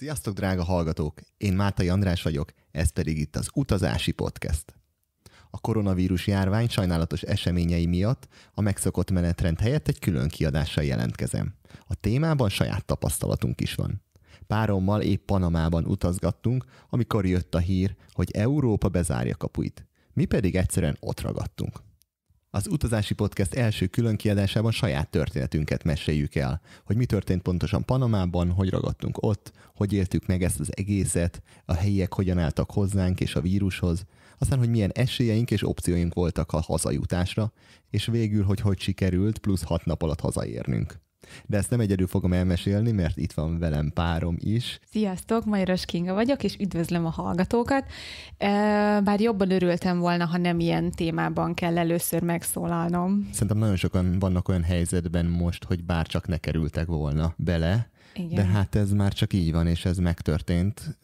Sziasztok, drága hallgatók! Én Mátai András vagyok, ez pedig itt az Utazási Podcast. A koronavírus járvány sajnálatos eseményei miatt a megszokott menetrend helyett egy külön kiadással jelentkezem. A témában saját tapasztalatunk is van. Párommal épp Panamában utazgattunk, amikor jött a hír, hogy Európa bezárja kapuit. Mi pedig egyszerűen ott ragadtunk. Az Utazási Podcast első külön kiadásában saját történetünket meséljük el, hogy mi történt pontosan Panamában, hogy ragadtunk ott, hogy éltük meg ezt az egészet, a helyiek hogyan álltak hozzánk és a vírushoz, aztán, hogy milyen esélyeink és opcióink voltak a hazajutásra, és végül, hogy hogy sikerült plusz hat nap alatt hazaérnünk. De ezt nem egyedül fogom elmesélni, mert itt van velem párom is. Sziasztok, Majros Kinga vagyok, és üdvözlöm a hallgatókat. Bár jobban örültem volna, ha nem ilyen témában kell először megszólalnom. Szerintem nagyon sokan vannak olyan helyzetben most, hogy bár csak ne kerültek volna bele, igen. De hát ez már csak így van, és ez megtörtént,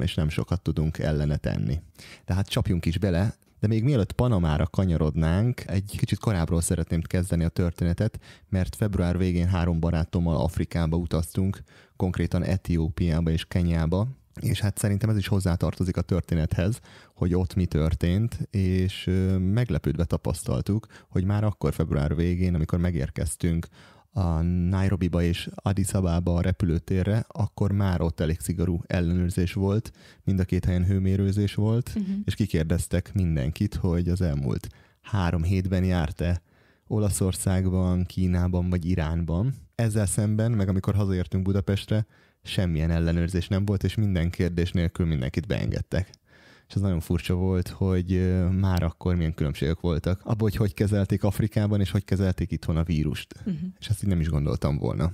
és nem sokat tudunk ellene tenni. Tehát csapjunk is bele, de még mielőtt Panamára kanyarodnánk, egy kicsit korábbról szeretném kezdeni a történetet, mert február végén három barátommal Afrikába utaztunk, konkrétan Etiópiába és Kenyába, és hát szerintem ez is hozzátartozik a történethez, hogy ott mi történt, és meglepődve tapasztaltuk, hogy már akkor február végén, amikor megérkeztünk a Nairobiba és Addis Ababa a repülőtérre, akkor már ott elég szigorú ellenőrzés volt, mind a két helyen hőmérőzés volt, uh-huh. és kikérdeztek mindenkit, hogy az elmúlt három hétben járt-e Olaszországban, Kínában vagy Iránban. Ezzel szemben, meg amikor hazaértünk Budapestre, semmilyen ellenőrzés nem volt, és minden kérdés nélkül mindenkit beengedtek és az nagyon furcsa volt, hogy már akkor milyen különbségek voltak. Abban, hogy hogy kezelték Afrikában, és hogy kezelték itthon a vírust. Uh-huh. És ezt így nem is gondoltam volna.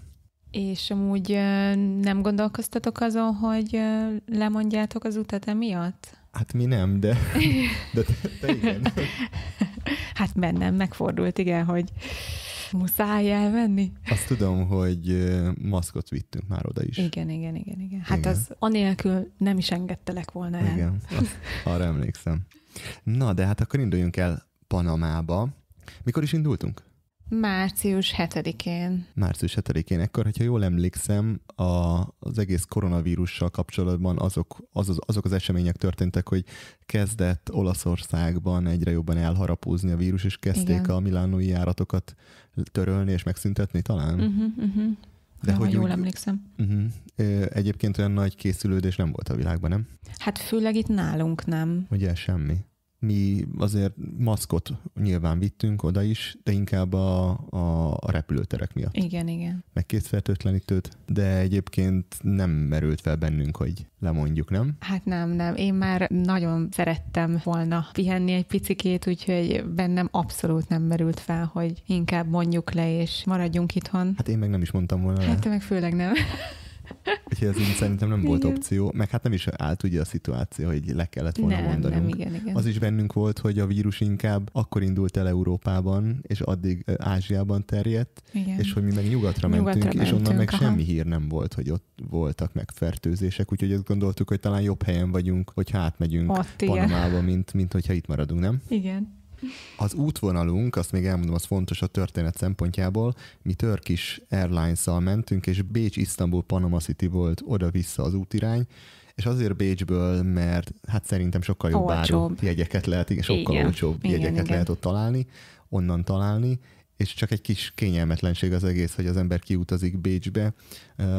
És amúgy nem gondolkoztatok azon, hogy lemondjátok az utat emiatt? Hát mi nem, de, de te, te igen. Hát bennem megfordult, igen, hogy Muszáj elvenni? Azt tudom, hogy maszkot vittünk már oda is. Igen, igen, igen. igen. Hát igen. az anélkül nem is engedtelek volna el. Igen, azt, arra emlékszem. Na, de hát akkor induljunk el Panamába. Mikor is indultunk? Március 7-én. Március 7-én, ekkor, hogyha jól emlékszem, a, az egész koronavírussal kapcsolatban azok az, az, azok az események történtek, hogy kezdett Olaszországban egyre jobban elharapózni a vírus, és kezdték Igen. a milánói járatokat törölni és megszüntetni talán. Uh-huh, uh-huh. De ha hogy jól úgy, emlékszem. Uh-huh. Egyébként olyan nagy készülődés nem volt a világban, nem? Hát főleg itt nálunk nem. Ugye semmi mi azért maszkot nyilván vittünk oda is, de inkább a, a, repülőterek miatt. Igen, igen. Meg kétfertőtlenítőt, de egyébként nem merült fel bennünk, hogy lemondjuk, nem? Hát nem, nem. Én már nagyon szerettem volna pihenni egy picikét, úgyhogy bennem abszolút nem merült fel, hogy inkább mondjuk le és maradjunk itthon. Hát én meg nem is mondtam volna. Hát te meg főleg nem. Úgyhogy ez így szerintem nem volt igen. opció, meg hát nem is állt ugye a szituáció, hogy le kellett volna nem, mondani. Nem, igen, igen. Az is bennünk volt, hogy a vírus inkább akkor indult el Európában, és addig Ázsiában terjedt, igen. és hogy mi meg nyugatra, mentünk, nyugatra mentünk, és onnan meg aha. semmi hír nem volt, hogy ott voltak megfertőzések, úgyhogy azt gondoltuk, hogy talán jobb helyen vagyunk, hogy hát megyünk Panamába, mint, mint hogyha itt maradunk, nem? Igen. Az útvonalunk, azt még elmondom, az fontos a történet szempontjából, mi Turkish Airlines-szal mentünk, és bécs istanbul Panama City volt oda-vissza az útirány, és azért Bécsből, mert hát szerintem sokkal jobb áru jegyeket lehet, igen, sokkal igen. olcsóbb igen, jegyeket igen. lehet ott találni, onnan találni, és csak egy kis kényelmetlenség az egész, hogy az ember kiutazik Bécsbe,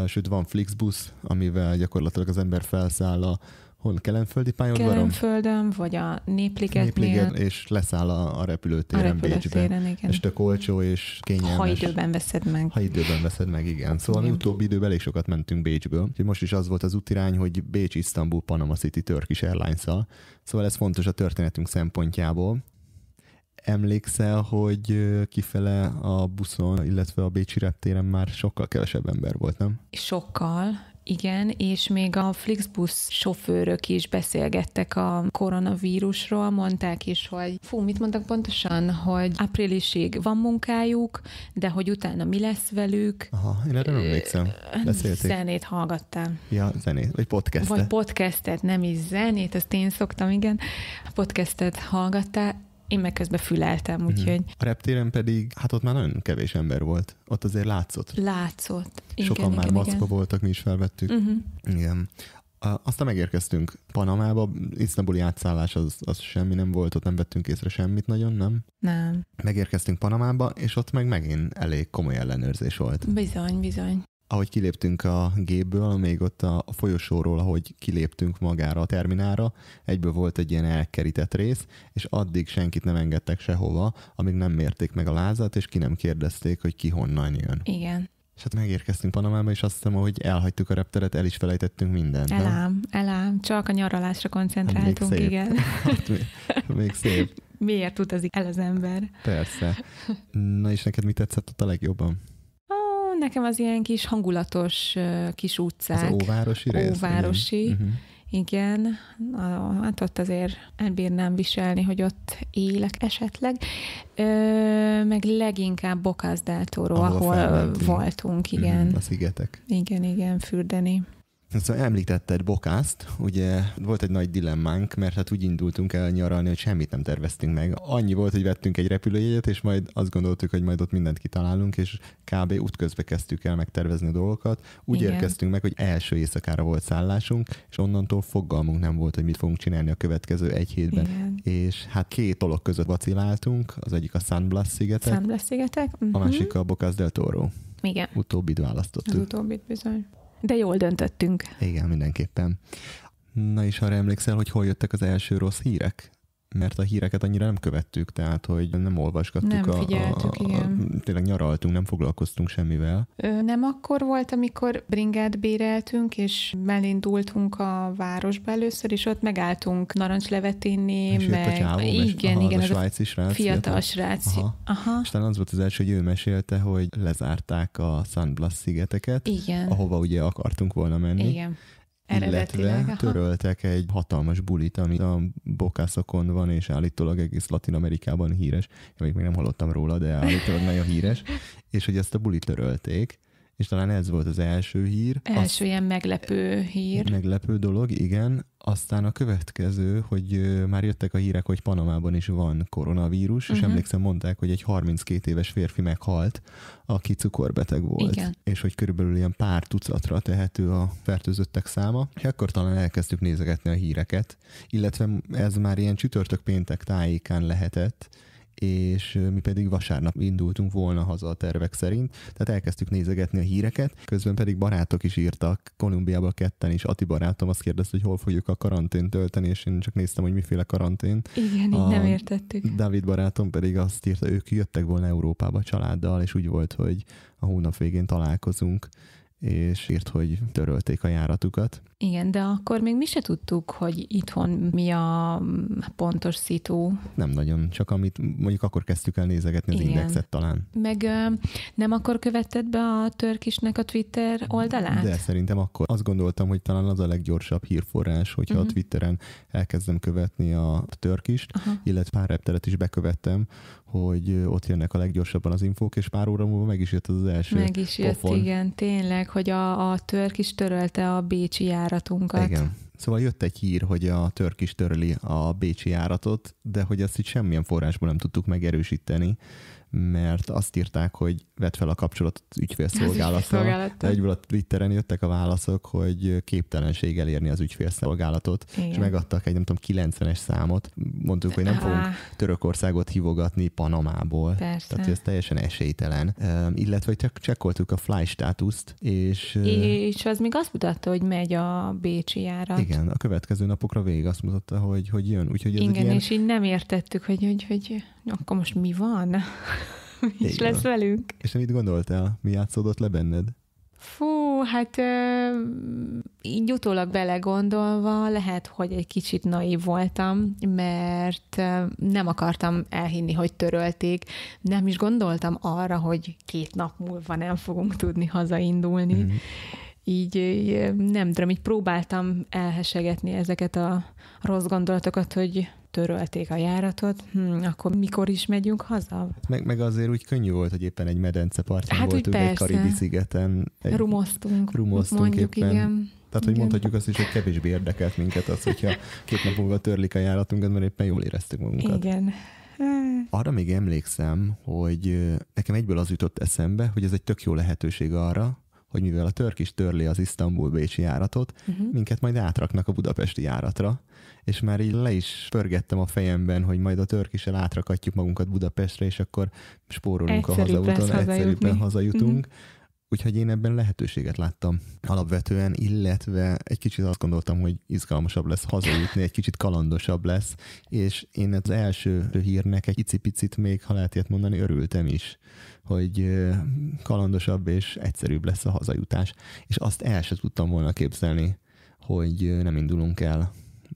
sőt van Flixbus, amivel gyakorlatilag az ember felszáll a Hol? Kelenföldi pályán? Kelenföldön, vagy a Népligetnél. Népliget, és leszáll a, a repülőtéren, a repülőtéren Bécsben. Igen. És tök olcsó és kényelmes. Ha időben veszed meg. Ha időben veszed meg, igen. Szóval igen. mi utóbbi időben elég sokat mentünk Bécsből. Úgyhogy most is az volt az útirány, hogy Bécs, Istanbul, Panama City, Turkish airlines -a. Szóval ez fontos a történetünk szempontjából. Emlékszel, hogy kifele a buszon, illetve a Bécsi reptéren már sokkal kevesebb ember volt, nem? Sokkal, igen, és még a Flixbus sofőrök is beszélgettek a koronavírusról, mondták is, hogy fú, mit mondtak pontosan, hogy áprilisig van munkájuk, de hogy utána mi lesz velük. Aha, én erre nem emlékszem. Beszélték. Zenét hallgattam. Ja, zenét, vagy podcastet. Vagy podcastet, nem is zenét, azt én szoktam, igen. Podcastet hallgattál, én meg közben füleltem, mhm. úgyhogy... A reptéren pedig, hát ott már nagyon kevés ember volt. Ott azért látszott. Látszott. Igen, Sokan igen, már igen, igen. voltak, mi is felvettük. Uh-huh. Igen. Aztán megérkeztünk Panamába, isztambuli átszállás az, az semmi nem volt, ott nem vettünk észre semmit nagyon, nem? Nem. Megérkeztünk Panamába, és ott meg megint elég komoly ellenőrzés volt. Bizony, bizony ahogy kiléptünk a gépből, még ott a, folyosóról, ahogy kiléptünk magára a terminára, egyből volt egy ilyen elkerített rész, és addig senkit nem engedtek sehova, amíg nem mérték meg a lázat, és ki nem kérdezték, hogy ki honnan jön. Igen. És hát megérkeztünk Panamába, és azt hiszem, hogy elhagytuk a repteret, el is felejtettünk mindent. Elám, nem? elám. Csak a nyaralásra koncentráltunk, hát még igen. Hát még, még szép. Miért utazik el az ember? Persze. Na és neked mi tetszett ott a legjobban? nekem az ilyen kis hangulatos kis utcák. Az óvárosi rész. Óvárosi. Mhm. Igen, hát ott azért elbírnám viselni, hogy ott élek esetleg. Ö, meg leginkább Bokászdáltóról, ahol, ahol voltunk, igen. Mhm, a szigetek. Igen, igen, fürdeni. Szóval említetted Bokászt, ugye volt egy nagy dilemmánk, mert hát úgy indultunk el nyaralni, hogy semmit nem terveztünk meg. Annyi volt, hogy vettünk egy repülőjegyet, és majd azt gondoltuk, hogy majd ott mindent kitalálunk, és kb. útközbe kezdtük el megtervezni a dolgokat. Úgy Igen. érkeztünk meg, hogy első éjszakára volt szállásunk, és onnantól fogalmunk nem volt, hogy mit fogunk csinálni a következő egy hétben. Igen. És hát két dolog között vaciláltunk, az egyik a San Blas szigetek, San Blas szigetek. Uh-huh. a mhm. másik a Bokász del Toro. Igen. Utóbbit választottuk. Az utóbbit bizony. De jól döntöttünk. Igen, mindenképpen. Na és arra emlékszel, hogy hol jöttek az első rossz hírek? mert a híreket annyira nem követtük, tehát hogy nem olvasgattuk. Nem a, figyeltük, a, a, igen. A, tényleg nyaraltunk, nem foglalkoztunk semmivel. Ö, nem akkor volt, amikor bringát béreltünk, és melindultunk a városba először, és ott megálltunk narancslevet inni, és meg... A csávó, igen, aha, igen, a svájci srác. Fiatal, fiatal srác. Aha. aha. És talán az volt az első, hogy ő mesélte, hogy lezárták a San Blas szigeteket, igen. ahova ugye akartunk volna menni. Igen illetve töröltek egy hatalmas bulit, ami a bokászokon van, és állítólag egész Latin Amerikában híres. Én még nem hallottam róla, de állítólag nagyon híres. És hogy ezt a bulit törölték, és talán ez volt az első hír. Első Azt, ilyen meglepő hír. Meglepő dolog, igen. Aztán a következő, hogy már jöttek a hírek, hogy Panamában is van koronavírus, uh-huh. és mhm. emlékszem, mondták, hogy egy 32 éves férfi meghalt, aki cukorbeteg volt. Igen. És hogy körülbelül ilyen pár tucatra tehető a fertőzöttek száma. És akkor talán elkezdtük nézegetni a híreket, illetve ez már ilyen csütörtök-péntek tájékán lehetett, és mi pedig vasárnap indultunk volna haza a tervek szerint, tehát elkezdtük nézegetni a híreket, közben pedig barátok is írtak, Kolumbiába ketten is, Ati barátom azt kérdezte, hogy hol fogjuk a karantén tölteni, és én csak néztem, hogy miféle karantén. Igen, így a nem értettük. David barátom pedig azt írta, ők jöttek volna Európába a családdal, és úgy volt, hogy a hónap végén találkozunk, és írt, hogy törölték a járatukat igen, de akkor még mi se tudtuk, hogy itthon mi a pontos szitu. Nem nagyon, csak amit mondjuk akkor kezdtük el nézegetni az Igen. indexet talán. Meg nem akkor követted be a törkisnek a Twitter oldalát? De szerintem akkor azt gondoltam, hogy talán az a leggyorsabb hírforrás, hogyha uh-huh. a mhm. Twitteren elkezdem követni a törkist, uh-huh. illetve pár repteret is bekövettem, hogy ott jönnek a leggyorsabban az infók, és pár óra múlva meg is jött az, az első Meg is jött, pofon. igen, tényleg, hogy a, a törk is törölte a bécsi jár járatunkat. Igen. Szóval jött egy hír, hogy a is törli a bécsi járatot, de hogy azt itt semmilyen forrásból nem tudtuk megerősíteni, mert azt írták, hogy vett fel a kapcsolatot ügyfélszolgálattal. De egyből a Twitteren jöttek a válaszok, hogy képtelenség elérni az ügyfélszolgálatot, Igen. és megadtak egy nem tudom 90-es számot. Mondtuk, hogy nem fogunk Törökországot hívogatni Panamából. Persze. Tehát ez teljesen esélytelen. Üm, illetve csak csekkoltuk a fly státuszt, és... És az még azt mutatta, hogy megy a Bécsi járat. Igen igen, a következő napokra végig azt mutatta, hogy, hogy jön. Úgyhogy ez igen, ilyen... és így nem értettük, hogy, hogy, hogy akkor most mi van? mi is lesz velünk? És mit gondoltál? Mi játszódott le benned? Fú, hát ö, így utólag belegondolva lehet, hogy egy kicsit naív voltam, mert ö, nem akartam elhinni, hogy törölték, nem is gondoltam arra, hogy két nap múlva nem fogunk tudni hazaindulni. Mm-hmm így nem tudom, így próbáltam elhesegetni ezeket a rossz gondolatokat, hogy törölték a járatot, hm, akkor mikor is megyünk haza? Hát meg, meg azért úgy könnyű volt, hogy éppen egy medenceparton hát voltunk, egy karibi szigeten. Egy, rumoztunk. Rumoztunk mondjuk, éppen. Igen. Tehát, hogy Igen. mondhatjuk azt is, hogy kevésbé érdekelt minket az, hogyha két nap múlva törlik a járatunkat, mert éppen jól éreztük magunkat. Igen. Arra még emlékszem, hogy nekem egyből az jutott eszembe, hogy ez egy tök jó lehetőség arra, hogy mivel a törk is törli az Isztambul-Bécsi járatot, uh-huh. minket majd átraknak a budapesti járatra, és már így le is pörgettem a fejemben, hogy majd a törk is el átrakatjuk magunkat Budapestre, és akkor spórolunk egyszerűbb a hazauton, egyszerűbben mhm. hazajutunk. Uh-huh. Úgyhogy én ebben lehetőséget láttam alapvetően, illetve egy kicsit azt gondoltam, hogy izgalmasabb lesz hazajutni, egy kicsit kalandosabb lesz, és én az első hírnek egy icipicit még, ha lehet ilyet mondani, örültem is, hogy kalandosabb és egyszerűbb lesz a hazajutás, és azt el sem tudtam volna képzelni, hogy nem indulunk el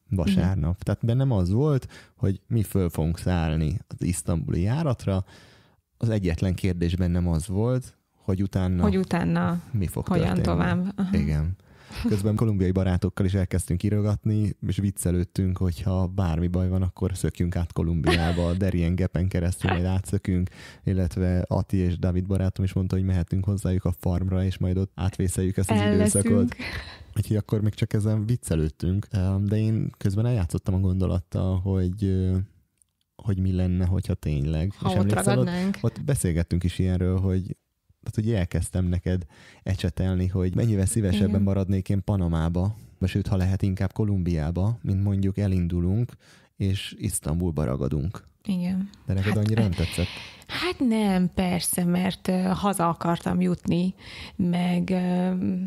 vasárnap. Uh-huh. Tehát bennem az volt, hogy mi föl fogunk szállni az isztambuli járatra, az egyetlen kérdés bennem az volt, hogy utána, hogy utána mi fog hogyan történni. tovább. Aha. Igen. Közben kolumbiai barátokkal is elkezdtünk írogatni, és viccelődtünk, hogy ha bármi baj van, akkor szökjünk át Kolumbiába, Derien Gepen keresztül majd átszökünk, illetve Ati és David barátom is mondta, hogy mehetünk hozzájuk a farmra, és majd ott átvészeljük ezt az El időszakot. Leszünk. Úgyhogy akkor még csak ezen viccelődtünk, de én közben eljátszottam a gondolattal, hogy hogy mi lenne, hogyha tényleg. Ha és ott Ott, ott beszélgettünk is ilyenről, hogy tehát hogy elkezdtem neked ecsetelni, hogy mennyivel szívesebben Igen. maradnék én Panamába, sőt, ha lehet inkább Kolumbiába, mint mondjuk elindulunk, és Isztambulba ragadunk. Igen. De neked hát, annyira nem tetszett? Hát nem, persze, mert haza akartam jutni, meg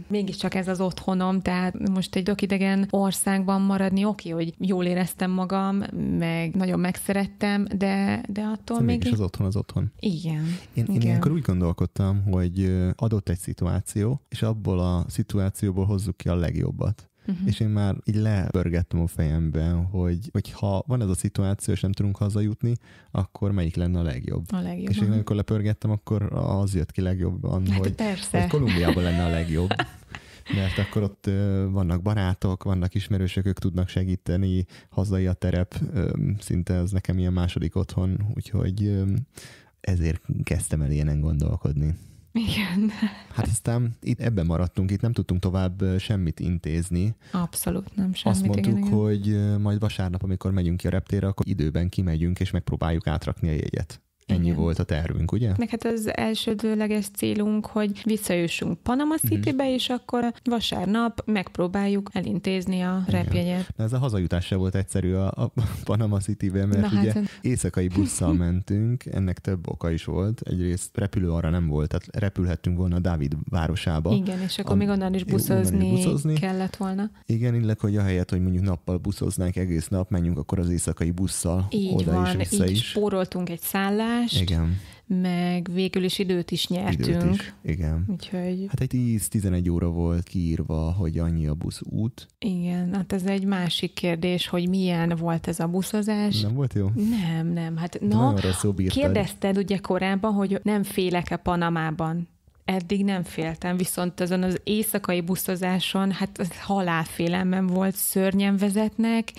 mégiscsak ez az otthonom, tehát most egy dokidegen országban maradni, oké, hogy jól éreztem magam, meg nagyon megszerettem, de, de attól szóval még... Mégis az otthon az otthon. Igen. Én, igen. én ilyenkor úgy gondolkodtam, hogy adott egy szituáció, és abból a szituációból hozzuk ki a legjobbat. Uh-huh. És én már így lepörgettem a fejemben, hogy, hogyha ha van ez a szituáció, és nem tudunk hazajutni, akkor melyik lenne a legjobb. A legjobb. És én amikor lepörgettem, akkor az jött ki legjobban, hát hogy, hogy Kolumbiában lenne a legjobb. mert akkor ott vannak barátok, vannak ismerősök, ők tudnak segíteni, hazai a terep, szinte ez nekem ilyen második otthon, úgyhogy ezért kezdtem el ilyenen gondolkodni. Igen. Hát aztán itt ebben maradtunk, itt nem tudtunk tovább semmit intézni. Abszolút nem semmit. Azt mondtuk, igen, hogy majd vasárnap, amikor megyünk ki a reptére, akkor időben kimegyünk és megpróbáljuk átrakni a jegyet. Ennyi Igen. volt a tervünk, ugye? Meg hát az elsődleges célunk, hogy visszajussunk Panama mhm. City-be, mm. és akkor vasárnap megpróbáljuk elintézni a repjegyet. De ez a hazajutás se volt egyszerű a, a Panama City-be, mert Na, hát ugye hát... éjszakai busszal mentünk, ennek több oka is volt. Egyrészt repülő arra nem volt, tehát repülhettünk volna Dávid városába. Igen, és akkor a, még onnan is buszozni, onnan is buszozni kellett volna. Igen, illetve hogy helyet, hogy mondjuk nappal buszoznánk egész nap, menjünk akkor az éjszakai busszal Így oda van, és vissza így is. spóroltunk egy szállást, egymást. Igen meg végül is időt is nyertünk. Időt is, igen. Úgyhogy... Hát egy 10-11 óra volt kiírva, hogy annyi a busz út. Igen, hát ez egy másik kérdés, hogy milyen volt ez a buszozás. Nem volt jó? Nem, nem. Hát na, no, kérdezted ugye korábban, hogy nem félek-e Panamában. Eddig nem féltem, viszont azon az éjszakai buszozáson, hát az halálfélelmem volt, szörnyen vezetnek,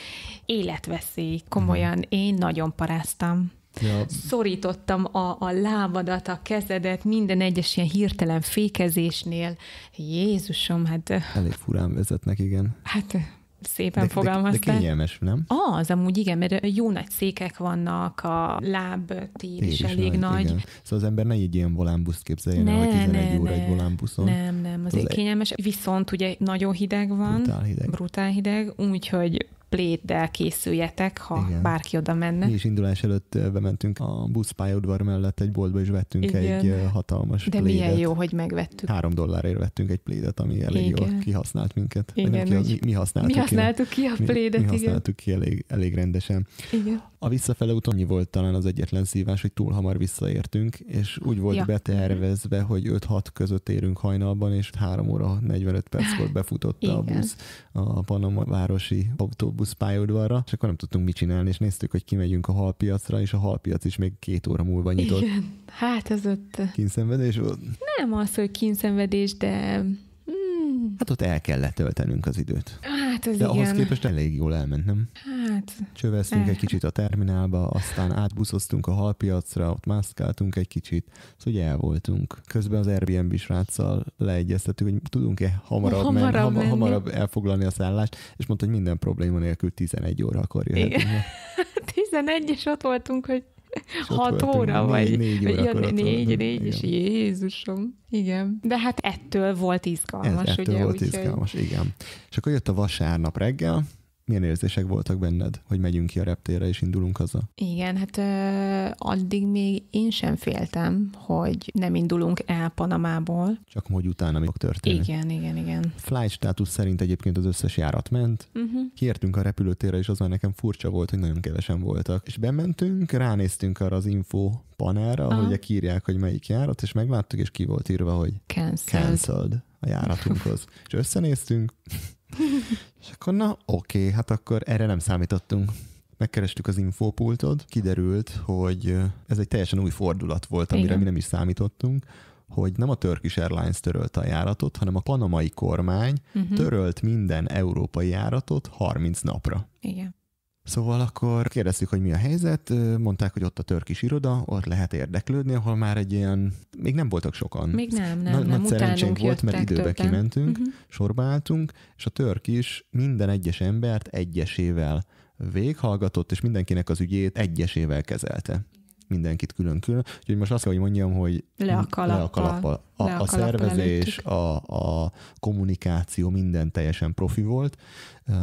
életveszély, komolyan, mhm. én nagyon paráztam. Ja. Szorítottam a, a lábadat, a kezedet minden egyes ilyen hirtelen fékezésnél. Jézusom, hát... Elég furán vezetnek, igen. Hát szépen de, fogalmaztál. De, de kényelmes, nem? Az, amúgy igen, mert jó nagy székek vannak, a láb is, is elég nagy. nagy. Igen. Szóval az ember ne így ilyen volánbuszt képzeljen, ne, el, hogy 11 ne, óra ne. egy volánbuszon. Nem, nem, szóval azért az e- kényelmes. Viszont ugye nagyon hideg van. Brutál hideg. Brutál hideg, úgyhogy pléddel készüljetek, ha Igen. bárki oda menne. Mi is indulás előtt bementünk a buszpályaudvar mellett egy boltba, és vettünk Igen. egy hatalmas De plédet. milyen jó, hogy megvettük. Három dollárért vettünk egy plédet, ami elég Igen. jól kihasznált minket. Igen, nem, ki, az, mi, mi használtuk, mi használtuk ki, ki a plédet. Mi, mi használtuk igen. ki elég, elég rendesen. Igen. A visszafele úton annyi volt talán az egyetlen szívás, hogy túl hamar visszaértünk, és úgy volt ja. betervezve, hogy 5-6 között érünk hajnalban, és 3 óra 45 perc volt befutott a busz a Panama városi autóbusz pályaudvarra, és akkor nem tudtunk mit csinálni, és néztük, hogy kimegyünk a halpiacra, és a halpiac is még két óra múlva nyitott. Igen, hát az ott... Kínszenvedés volt? Nem az, hogy kínszenvedés, de Hát ott el kellett töltenünk az időt. Hát az De igen. ahhoz képest elég jól elment, nem? Hát. Csöveztünk eh. egy kicsit a terminálba, aztán átbuszoztunk a halpiacra, ott mászkáltunk egy kicsit, szóval el voltunk. Közben az Airbnb sráccal leegyeztettük, hogy tudunk-e hamarabb, hamarabb, menni, menni. hamarabb elfoglalni a szállást, és mondta, hogy minden probléma nélkül 11 órakor jöhetünk. 11, és ott voltunk, hogy Hat óra vagy? Négy, négy, vagy óra négy, négy, négy és Jézusom. Igen. De hát ettől volt izgalmas, Ez, ettől ugye? volt úgy, izgalmas, igen. És akkor jött a vasárnap reggel, milyen érzések voltak benned, hogy megyünk ki a reptére és indulunk haza? Igen, hát ö, addig még én sem féltem, hogy nem indulunk el Panamából. Csak hogy utána mi fog történni. Igen, igen, igen. Flight státusz szerint egyébként az összes járat ment. Uh-huh. Mhm. Kértünk a repülőtérre, és az már nekem furcsa volt, hogy nagyon kevesen voltak. És bementünk, ránéztünk arra az info panelra, ahol hogy kírják, hogy melyik járat, és megláttuk, és ki volt írva, hogy cancelled, cancelled a járatunkhoz. és összenéztünk, és akkor na, oké, okay, hát akkor erre nem számítottunk. Megkerestük az infópultod, kiderült, hogy ez egy teljesen új fordulat volt, amire Igen. mi nem is számítottunk, hogy nem a Turkish Airlines törölt a járatot, hanem a panamai kormány uh-huh. törölt minden európai járatot 30 napra. Igen. Szóval akkor kérdeztük, hogy mi a helyzet, mondták, hogy ott a törkis iroda, ott lehet érdeklődni, ahol már egy ilyen, még nem voltak sokan. Még nem, nem. Na, nem nagy szerencsénk volt, mert időbe többen. kimentünk, uh-huh. sorba álltunk, és a törkis minden egyes embert egyesével véghallgatott, és mindenkinek az ügyét egyesével kezelte mindenkit külön-külön. Úgyhogy most azt kell, hogy mondjam, hogy le a kalappal. Le a, kalappal. A, le a, a szervezés, a, a kommunikáció minden teljesen profi volt.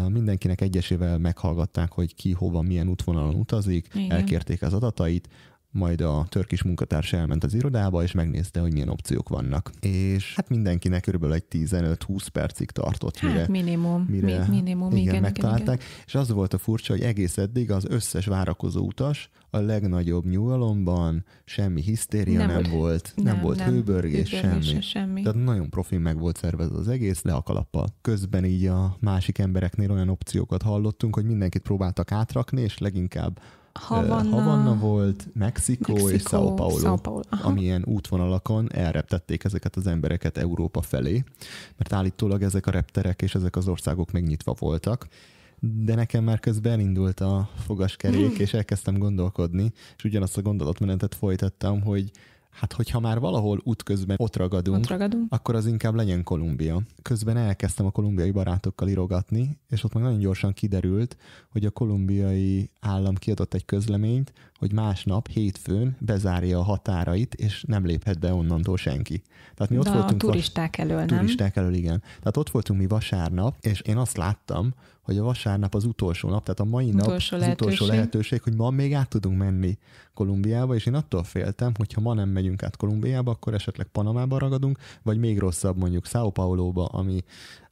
Mindenkinek egyesével meghallgatták, hogy ki hova, milyen útvonalon utazik, Igen. elkérték az adatait, majd a törkis munkatárs elment az irodába, és megnézte, hogy milyen opciók vannak. És hát mindenkinek körülbelül egy 15-20 percig tartott, hát mire, minimum, mire mi, minimum, igen, igen, megtalálták. Igen, igen. És az volt a furcsa, hogy egész eddig az összes várakozó utas a legnagyobb nyugalomban, semmi hisztéria nem, nem volt, nem, nem volt nem, hőbörgés, semmi. Se semmi. Tehát nagyon profi meg volt szervezve az egész, le a kalappal. Közben így a másik embereknél olyan opciókat hallottunk, hogy mindenkit próbáltak átrakni, és leginkább Havanna, Havanna volt, Mexikó, Mexikó és São Paulo, São Paulo. amilyen útvonalakon elreptették ezeket az embereket Európa felé, mert állítólag ezek a repterek és ezek az országok megnyitva voltak de nekem már közben elindult a fogaskerék, hmm. és elkezdtem gondolkodni, és ugyanazt a gondolatmenetet folytattam, hogy Hát, hogyha már valahol útközben ott ragadunk, ott ragadunk, akkor az inkább legyen Kolumbia. Közben elkezdtem a kolumbiai barátokkal irogatni, és ott meg nagyon gyorsan kiderült, hogy a kolumbiai állam kiadott egy közleményt, hogy másnap, hétfőn bezárja a határait, és nem léphet be onnantól senki. Tehát mi De ott voltunk a turisták vas- elől, nem? Turisták elől, igen. Tehát ott voltunk mi vasárnap, és én azt láttam, hogy a vasárnap az utolsó nap, tehát a mai utolsó nap lehetőség. az utolsó lehetőség, hogy ma még át tudunk menni Kolumbiába, és én attól féltem, hogy ha ma nem megyünk át Kolumbiába, akkor esetleg Panamába ragadunk, vagy még rosszabb mondjuk São Paulo-ba, ami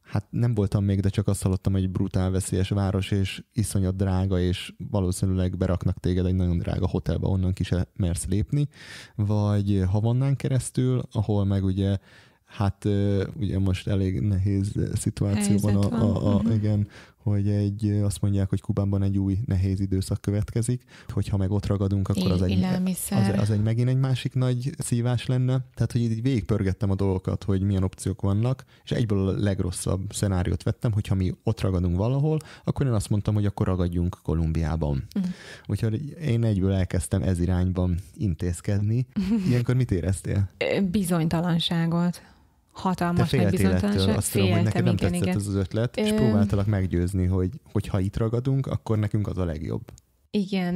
hát nem voltam még, de csak azt hallottam, hogy brutál veszélyes város, és iszonyat drága, és valószínűleg beraknak téged egy nagyon drága hotelbe, onnan ki se mersz lépni, vagy eh, Havannán keresztül, ahol meg ugye hát eh, ugye most elég nehéz eh, szituációban a, a, a, uh-huh. igen, hogy egy, azt mondják, hogy Kubánban egy új nehéz időszak következik, hogyha meg ott ragadunk, akkor az egy, az, az egy megint egy másik nagy szívás lenne. Tehát, hogy így végigpörgettem a dolgokat, hogy milyen opciók vannak, és egyből a legrosszabb szenáriót vettem, hogyha mi ott ragadunk valahol, akkor én azt mondtam, hogy akkor ragadjunk Kolumbiában. Mm. Úgyhogy én egyből elkezdtem ez irányban intézkedni. Ilyenkor mit éreztél? Bizonytalanságot hatalmas nagy bizonytalanság. Azt tudom, hogy neked nem igen, tetszett igen. ez az ötlet, és Öm... próbáltalak meggyőzni, hogy hogy ha itt ragadunk, akkor nekünk az a legjobb. Igen,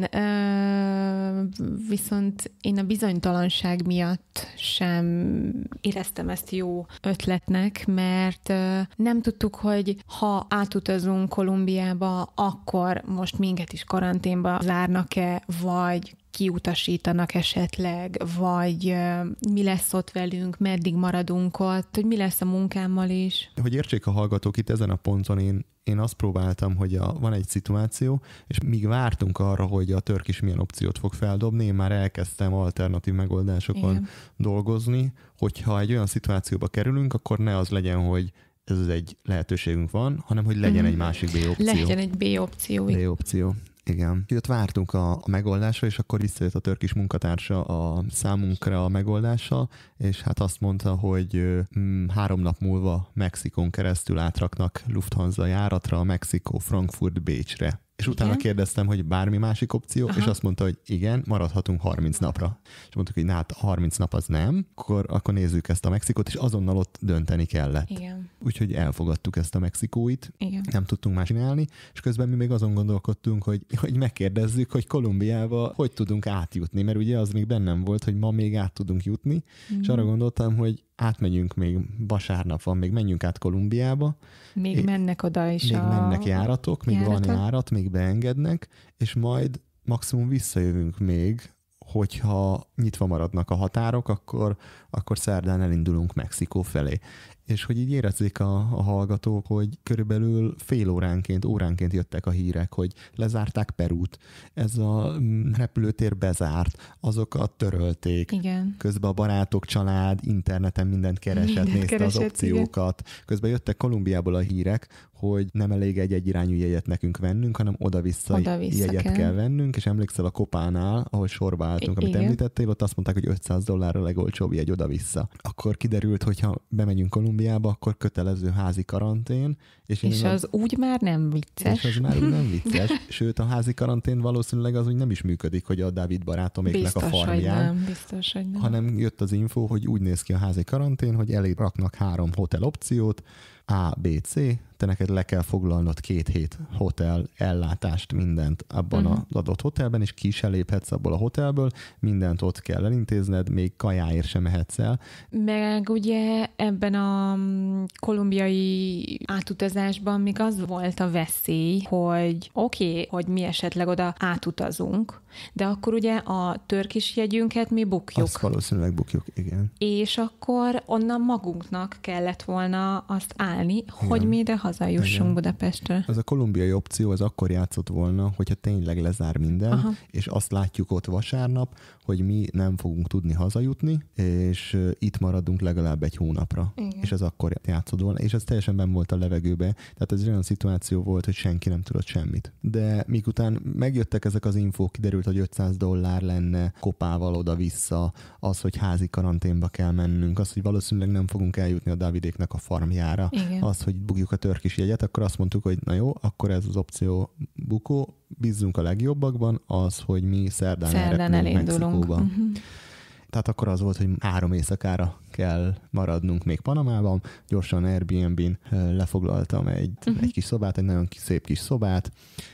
viszont én a bizonytalanság miatt sem éreztem ezt jó ötletnek, mert nem tudtuk, hogy ha átutazunk Kolumbiába, akkor most minket is karanténba zárnak-e, vagy kiutasítanak esetleg, vagy mi lesz ott velünk, meddig maradunk ott, hogy mi lesz a munkámmal is. Hogy értsék a hallgatók, itt ezen a ponton én, én azt próbáltam, hogy a, van egy szituáció, és míg vártunk arra, hogy a törk is milyen opciót fog feldobni, én már elkezdtem alternatív megoldásokon Igen. dolgozni, hogyha egy olyan szituációba kerülünk, akkor ne az legyen, hogy ez egy lehetőségünk van, hanem hogy legyen mm. egy másik B opció. Legyen egy B opció. B opció. Igen. Ott vártunk a, a megoldásra, és akkor visszajött a törkis munkatársa a számunkra a megoldása, és hát azt mondta, hogy mm, három nap múlva Mexikon keresztül átraknak Lufthansa járatra a Mexikó Frankfurt Bécsre. És utána igen? kérdeztem, hogy bármi másik opció, Aha. és azt mondta, hogy igen, maradhatunk 30 napra. És mondtuk, hogy hát 30 nap az nem, akkor, akkor nézzük ezt a Mexikót, és azonnal ott dönteni kellett. Igen. Úgyhogy elfogadtuk ezt a Mexikóit, igen. nem tudtunk más csinálni, és közben mi még azon gondolkodtunk, hogy, hogy megkérdezzük, hogy Kolumbiába hogy tudunk átjutni, mert ugye az még bennem volt, hogy ma még át tudunk jutni, mm. és mhm. arra gondoltam, hogy átmegyünk még, vasárnap van, még menjünk át Kolumbiába. Még é- mennek oda is Még a... mennek járatok, még járatok. van járat, még beengednek, és majd maximum visszajövünk még, hogyha nyitva maradnak a határok, akkor, akkor szerdán elindulunk Mexikó felé és hogy így érezzék a, a hallgatók, hogy körülbelül fél óránként, óránként jöttek a hírek, hogy lezárták Perút, ez a mm, repülőtér bezárt, azokat törölték. Igen. Közben a barátok, család, interneten mindent keresett, mindent nézte keresett, az opciókat. Igen. Közben jöttek Kolumbiából a hírek, hogy nem elég egy egyirányú jegyet nekünk vennünk, hanem oda-vissza, oda-vissza jegyet kell. kell vennünk, és emlékszel a kopánál, ahol sorba álltunk, amit igen. említettél, ott azt mondták, hogy 500 dollár a legolcsóbb jegy oda-vissza. Akkor kiderült, hogy ha bemegyünk Kolumbiába, akkor kötelező házi karantén. És, és az úgy már nem vicces. És az már úgy nem vicces. Sőt, a házi karantén valószínűleg az úgy nem is működik, hogy a Dávid barátoméknak a farmján. Hogy nem, biztos, hogy nem. Hanem jött az info, hogy úgy néz ki a házi karantén, hogy elég raknak három hotel opciót, a, B, C, te neked le kell foglalnod két hét hotel ellátást, mindent abban uh-huh. az adott hotelben, és ki se léphetsz abból a hotelből, mindent ott kell elintézned, még kajáért sem mehetsz el. Meg ugye ebben a mm, kolumbiai átutazásban még az volt a veszély, hogy oké, okay, hogy mi esetleg oda átutazunk, de akkor ugye a törkis jegyünket mi bukjuk. Azt valószínűleg bukjuk, igen. És akkor onnan magunknak kellett volna azt át csinálni, hogy Igen. mi ide hazajussunk Igen. Budapestre. Az a kolumbiai opció az akkor játszott volna, hogyha tényleg lezár minden, Aha. és azt látjuk ott vasárnap, hogy mi nem fogunk tudni hazajutni, és itt maradunk legalább egy hónapra. Igen. És ez akkor játszott volna, és ez teljesen ben volt a levegőbe, tehát ez olyan szituáció volt, hogy senki nem tudott semmit. De miután megjöttek ezek az infók, kiderült, hogy 500 dollár lenne kopával oda-vissza, az, hogy házi karanténba kell mennünk, az, hogy valószínűleg nem fogunk eljutni a Dávidéknek a farmjára, Igen. az, hogy bugjuk a törkis jegyet, akkor azt mondtuk, hogy na jó, akkor ez az opció bukó, bízzunk a legjobbakban, az, hogy mi szerdán, szerdán elindulunk. Mexikóba. Uh-huh. Tehát akkor az volt, hogy három éjszakára kell maradnunk még Panamában. Gyorsan Airbnb-n lefoglaltam egy, uh-huh. egy kis szobát, egy nagyon szép kis szobát,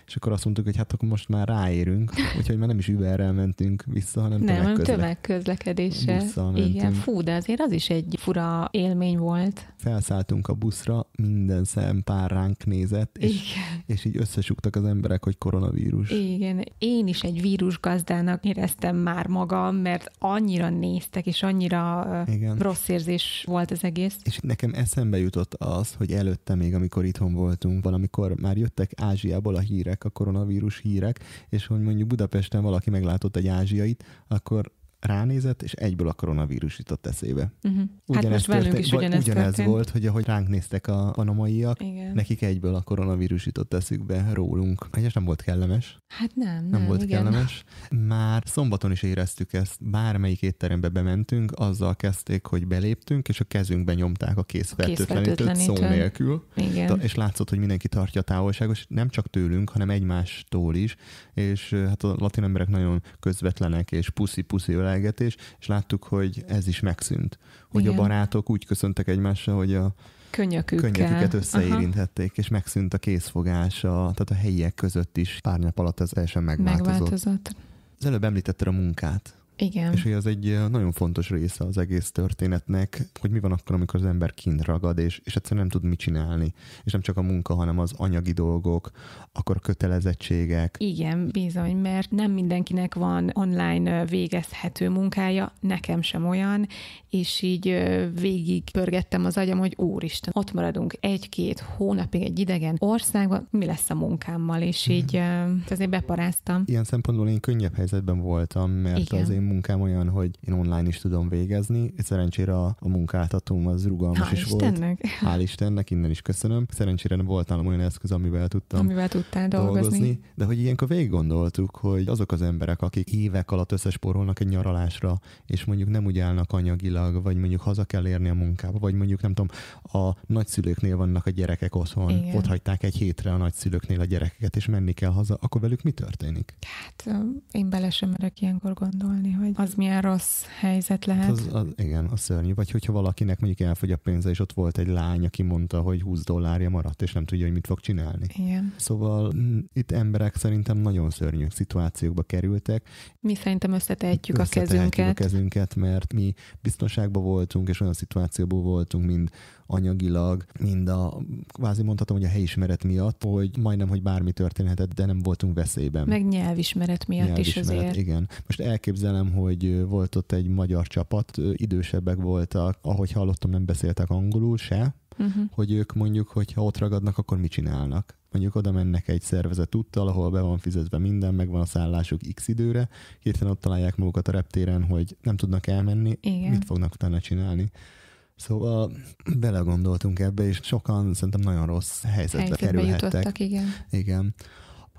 és akkor azt mondtuk, hogy hát akkor most már ráérünk, úgyhogy már nem is Uberrel mentünk vissza, hanem nem, tömegközle- tömegközlekedéssel. Igen, fú, de azért az is egy fura élmény volt. Felszálltunk a buszra, minden szem pár ránk nézett, és, Igen. és így összesugtak az emberek, hogy koronavírus. Igen, én is egy vírus gazdának éreztem már magam, mert annyira néztek, és annyira Igen rossz érzés volt az egész. És nekem eszembe jutott az, hogy előtte még, amikor itthon voltunk, valamikor már jöttek Ázsiából a hírek, a koronavírus hírek, és hogy mondjuk Budapesten valaki meglátott egy ázsiait, akkor ránézett, és egyből a koronavírus jutott eszébe. Uh-huh. Mhm. Ugyanez hát most történt, is ugyanez, ugyanez történt. volt, hogy ahogy ránk néztek a panamaiak, Igen. nekik egyből a koronavírus jutott eszükbe rólunk. Egyes nem volt kellemes. Hát nem. Nem, nem volt igen. kellemes. Már szombaton is éreztük ezt, bármelyik étterembe bementünk, azzal kezdték, hogy beléptünk, és a kezünkbe nyomták a készfertőtlenítőt szó nélkül. Igen. És látszott, hogy mindenki tartja a távolságos, nem csak tőlünk, hanem egymástól is, és hát a latin emberek nagyon közvetlenek, és puszi-puszi ölelgetés, és láttuk, hogy ez is megszűnt. Hogy Igen. a barátok úgy köszöntek egymással, hogy a Könnyökükkel. könnyöküket összeérintették, Aha. és megszűnt a készfogás, a, tehát a helyiek között is pár nap alatt ez teljesen megváltozott. megváltozott. Az előbb említetted a munkát, igen. És hogy az egy eh, nagyon fontos része az egész történetnek, hogy mi van akkor, amikor az ember kint ragad, és, és egyszerűen nem tud mit csinálni. És nem csak a munka, hanem az anyagi dolgok, akkor a kötelezettségek. Igen, bizony, mert nem mindenkinek van online eh, végezhető munkája, nekem sem olyan, és így eh, végig pörgettem az agyam, hogy úristen, ott maradunk egy-két hónapig egy idegen országban, mi lesz a munkámmal, és mhm. így azért beparáztam. Ilyen szempontból én könnyebb helyzetben voltam, mert Igen. az én munkám olyan, hogy én online is tudom végezni. Szerencsére a, a munkáltatóm az rugalmas Hál is Istennek. volt. Hál' Istennek, innen is köszönöm. Szerencsére nem volt nálam olyan eszköz, amivel tudtam amivel tudtál dolgozni. dolgozni. De hogy ilyenkor végig gondoltuk, hogy azok az emberek, akik évek alatt összesporolnak egy nyaralásra, és mondjuk nem úgy állnak anyagilag, vagy mondjuk haza kell érni a munkába, vagy mondjuk nem tudom, a nagyszülőknél vannak a gyerekek otthon, Igen. ott hagyták egy hétre a nagyszülőknél a gyerekeket, és menni kell haza, akkor velük mi történik? Hát én bele sem merek ilyenkor gondolni, hogy az milyen rossz helyzet hát lehet. Az, az, igen, az szörnyű. Vagy hogyha valakinek mondjuk elfogy a pénze, és ott volt egy lány, aki mondta, hogy 20 dollárja maradt, és nem tudja, hogy mit fog csinálni. Igen. Szóval hm, itt emberek szerintem nagyon szörnyű szituációkba kerültek. Mi szerintem összetehetjük, összetehetjük a kezünket. a kezünket, mert mi biztonságban voltunk, és olyan szituációban voltunk, mint anyagilag, mind a, kvázi mondhatom, hogy a helyismeret miatt, hogy majdnem, hogy bármi történhetett, de nem voltunk veszélyben. Meg nyelvismeret miatt nyelvismeret, is azért. Igen. Most elképzelem, hogy volt ott egy magyar csapat, idősebbek voltak, ahogy hallottam, nem beszéltek angolul se, uh-huh. hogy ők mondjuk, hogy ha ott ragadnak, akkor mit csinálnak? Mondjuk oda mennek egy szervezet úttal, ahol be van fizetve minden, meg van a szállásuk x időre, hirtelen ott találják magukat a reptéren, hogy nem tudnak elmenni, Igen. mit fognak utána csinálni? Szóval belegondoltunk ebbe, és sokan szerintem nagyon rossz helyzetbe, helyzetbe kerülhettek. Jutottak, igen. igen.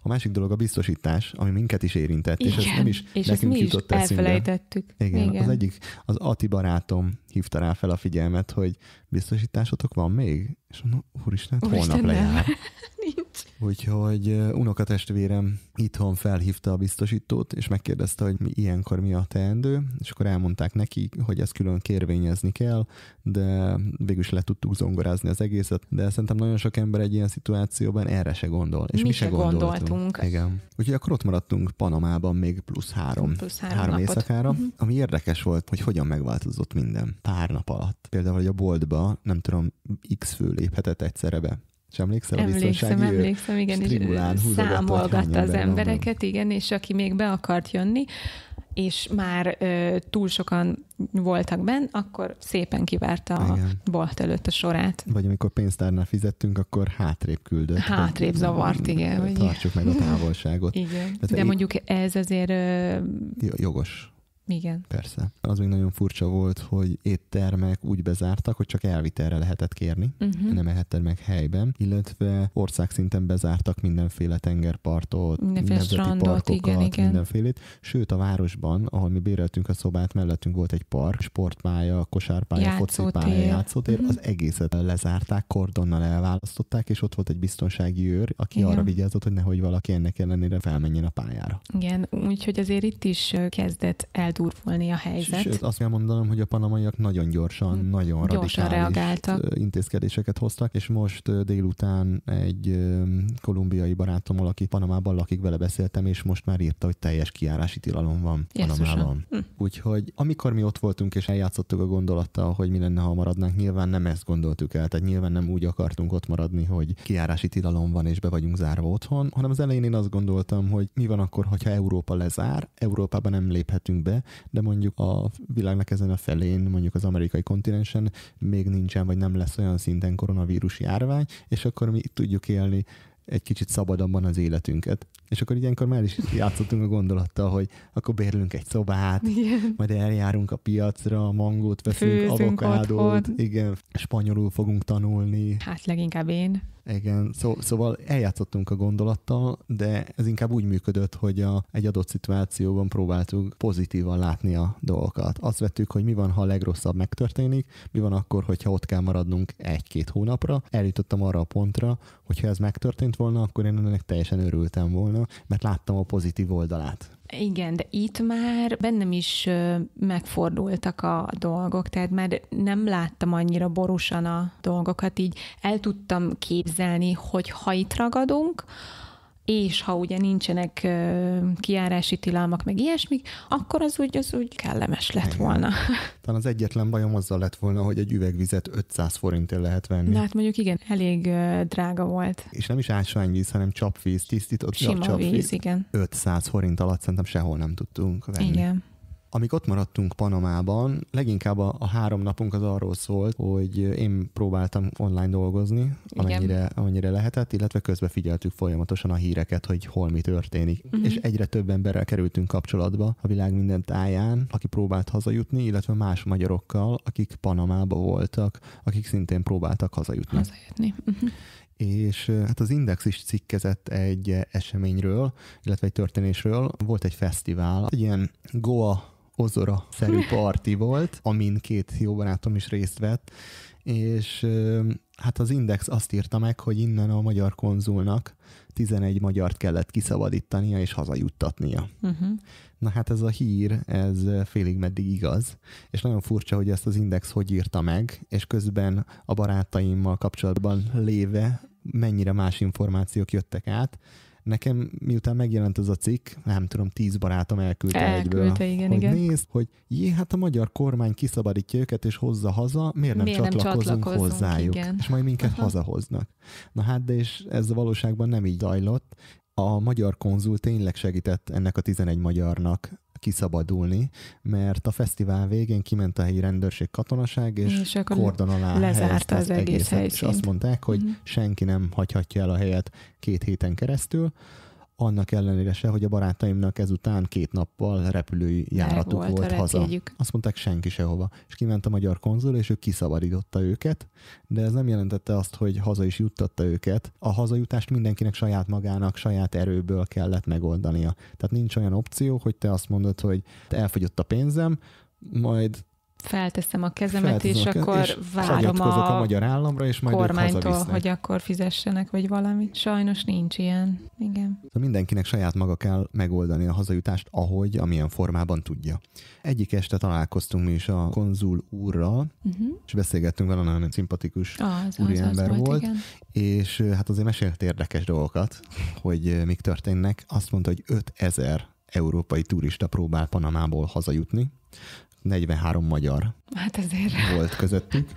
A másik dolog a biztosítás, ami minket is érintett, igen, és ez nem is és nekünk mi jutott is elfelejtettük. Igen, igen, az egyik, az Ati barátom hívta rá fel a figyelmet, hogy biztosításotok van még? És mondom, úristen, úristen holnap lejár. Nincs. Úgyhogy unokatestvérem itthon felhívta a biztosítót, és megkérdezte, hogy mi ilyenkor mi a teendő, és akkor elmondták neki, hogy ezt külön kérvényezni kell, de végül is le tudtuk zongorázni az egészet, de szerintem nagyon sok ember egy ilyen szituációban erre se gondol. És mi, mi se, gondoltunk. gondoltunk. Igen. Úgyhogy akkor ott maradtunk Panamában még plusz három, plusz három, három éjszakára, uh-huh. ami érdekes volt, hogy hogyan megváltozott minden pár nap alatt. Például, hogy a boltba, nem tudom, x fő léphetett egyszerre be és emlékszel emlékszem, a Emlékszem, igen, és számolgatta az embereket, van. igen, és aki még be akart jönni, és már ö, túl sokan voltak benn, akkor szépen kivárta igen. a bolt előtt a sorát. Vagy amikor pénztárnál fizettünk, akkor hátrébb küldött. Hátrébb hát, zavart, nem, igen. Tartsuk vagy... meg a távolságot. Igen. De mondjuk ez azért... Ö, jogos igen. Persze. Az még nagyon furcsa volt, hogy éttermek úgy bezártak, hogy csak elvitelre lehetett kérni, uh-huh. nem ehetted meg helyben, illetve országszinten bezártak mindenféle tengerpartot, mindenféle nemzeti strandot, parkokat, igen, igen. mindenfélét. Sőt, a városban, ahol mi béreltünk a szobát, mellettünk volt egy park, sportpálya, kosárpálya, játszótér. focipálya, játszótér, uh-huh. az mhm. egészet lezárták, kordonnal elválasztották, és ott volt egy biztonsági őr, aki igen. arra vigyázott, hogy nehogy valaki ennek ellenére felmenjen a pályára. Igen, úgyhogy azért itt is kezdett el durvulni a helyzet. Sőt, azt kell mondanom, hogy a panamaiak nagyon gyorsan, mm. nagyon gyorsan reagáltak. intézkedéseket hoztak, és most délután egy kolumbiai barátommal, aki Panamában lakik, vele beszéltem, és most már írta, hogy teljes kiárási tilalom van Panamában. Hm. Úgyhogy amikor mi ott voltunk, és eljátszottuk a gondolattal, hogy mi lenne, ha maradnánk, nyilván nem ezt gondoltuk el, tehát nyilván nem úgy akartunk ott maradni, hogy kiárási tilalom van, és be vagyunk zárva otthon, hanem az elején én azt gondoltam, hogy mi van akkor, hogyha Európa lezár, Európában nem léphetünk be, de mondjuk a világnak ezen a felén, mondjuk az amerikai kontinensen még nincsen, vagy nem lesz olyan szinten koronavírus járvány, és akkor mi tudjuk élni egy kicsit szabadabban az életünket. És akkor ilyenkor már is játszottunk a gondolattal, hogy akkor bérlünk egy szobát, igen. majd eljárunk a piacra, mangót veszünk, Főzünk avokádót, otthon. igen, spanyolul fogunk tanulni. Hát leginkább én. Igen, szó, szóval eljátszottunk a gondolattal, de ez inkább úgy működött, hogy a, egy adott szituációban próbáltuk pozitívan látni a dolgokat. Azt vettük, hogy mi van, ha a legrosszabb megtörténik, mi van akkor, hogyha ott kell maradnunk egy-két hónapra. Eljutottam arra a pontra, hogyha ez megtörtént volna, akkor én ennek teljesen örültem volna, mert láttam a pozitív oldalát. Igen, de itt már bennem is megfordultak a dolgok, tehát már nem láttam annyira borúsan a dolgokat, így el tudtam képzelni, hogy ha itt ragadunk, és ha ugye nincsenek kiárási tilalmak, meg ilyesmik, akkor az úgy, az úgy kellemes lett Igen. volna. Talán az egyetlen bajom azzal lett volna, hogy egy üvegvizet 500 forintért lehet venni. Na hát mondjuk igen, elég drága volt. És nem is ásványvíz, hanem csapvíz, tisztított Sima csapvíz. víz, igen. 500 forint alatt szerintem sehol nem tudtunk venni. Igen. Amíg ott maradtunk Panamában, leginkább a, a három napunk az arról szólt, hogy én próbáltam online dolgozni, amennyire, amennyire lehetett, illetve közben figyeltük folyamatosan a híreket, hogy hol mi történik. Uh-huh. És egyre több emberrel kerültünk kapcsolatba a világ minden táján, aki próbált hazajutni, illetve más magyarokkal, akik Panamába voltak, akik szintén próbáltak hazajutni. Hazajutni. Uh-huh és hát az Index is cikkezett egy eseményről, illetve egy történésről. Volt egy fesztivál, egy ilyen Goa ozora-szerű parti volt, amin két jó barátom is részt vett, és hát az Index azt írta meg, hogy innen a magyar konzulnak 11 magyart kellett kiszabadítania és hazajuttatnia. Uh-huh. Na hát ez a hír, ez félig meddig igaz, és nagyon furcsa, hogy ezt az Index hogy írta meg, és közben a barátaimmal kapcsolatban léve mennyire más információk jöttek át, nekem miután megjelent ez a cikk, nem tudom, tíz barátom elküldte, elküldte egyből, igen, hogy igen. nézd, hogy jé, hát a magyar kormány kiszabadítja őket és hozza haza, miért nem, miért csatlakozunk, nem csatlakozunk hozzájuk, igen. és majd minket Aha. hazahoznak. Na hát, de és ez valóságban nem így zajlott, a magyar konzul tényleg segített ennek a 11 magyarnak kiszabadulni, mert a fesztivál végén kiment a helyi rendőrség katonaság, és, és kordon alá lezárta az, az egész, helyszínt. És azt mondták, hogy mm senki nem hagyhatja el a helyet két héten keresztül, annak ellenére se, hogy a barátaimnak ezután két nappal repülői járatuk volt, volt haza. Retéljük. Azt mondták senki sehova. És kiment a magyar konzul, és ő kiszabadította őket, de ez nem jelentette azt, hogy haza is juttatta őket. A hazajutást mindenkinek saját magának, saját erőből kellett megoldania. Tehát nincs olyan opció, hogy te azt mondod, hogy elfogyott a pénzem, majd felteszem a kezemet, Felteszem és a kez, akkor és várom a, a magyar államra, és majd kormánytól, hogy akkor fizessenek, vagy valami. Sajnos nincs ilyen. Igen. De szóval mindenkinek saját maga kell megoldani a hazajutást, ahogy, amilyen formában tudja. Egyik este találkoztunk mi is a konzul úrral, uh-huh. és beszélgettünk vele, nagyon szimpatikus az, úriember az, az volt, volt igen. és hát azért mesélt érdekes dolgokat, hogy mik történnek. Azt mondta, hogy 5000 európai turista próbál Panamából hazajutni, 43 magyar hát ezért. volt közöttük.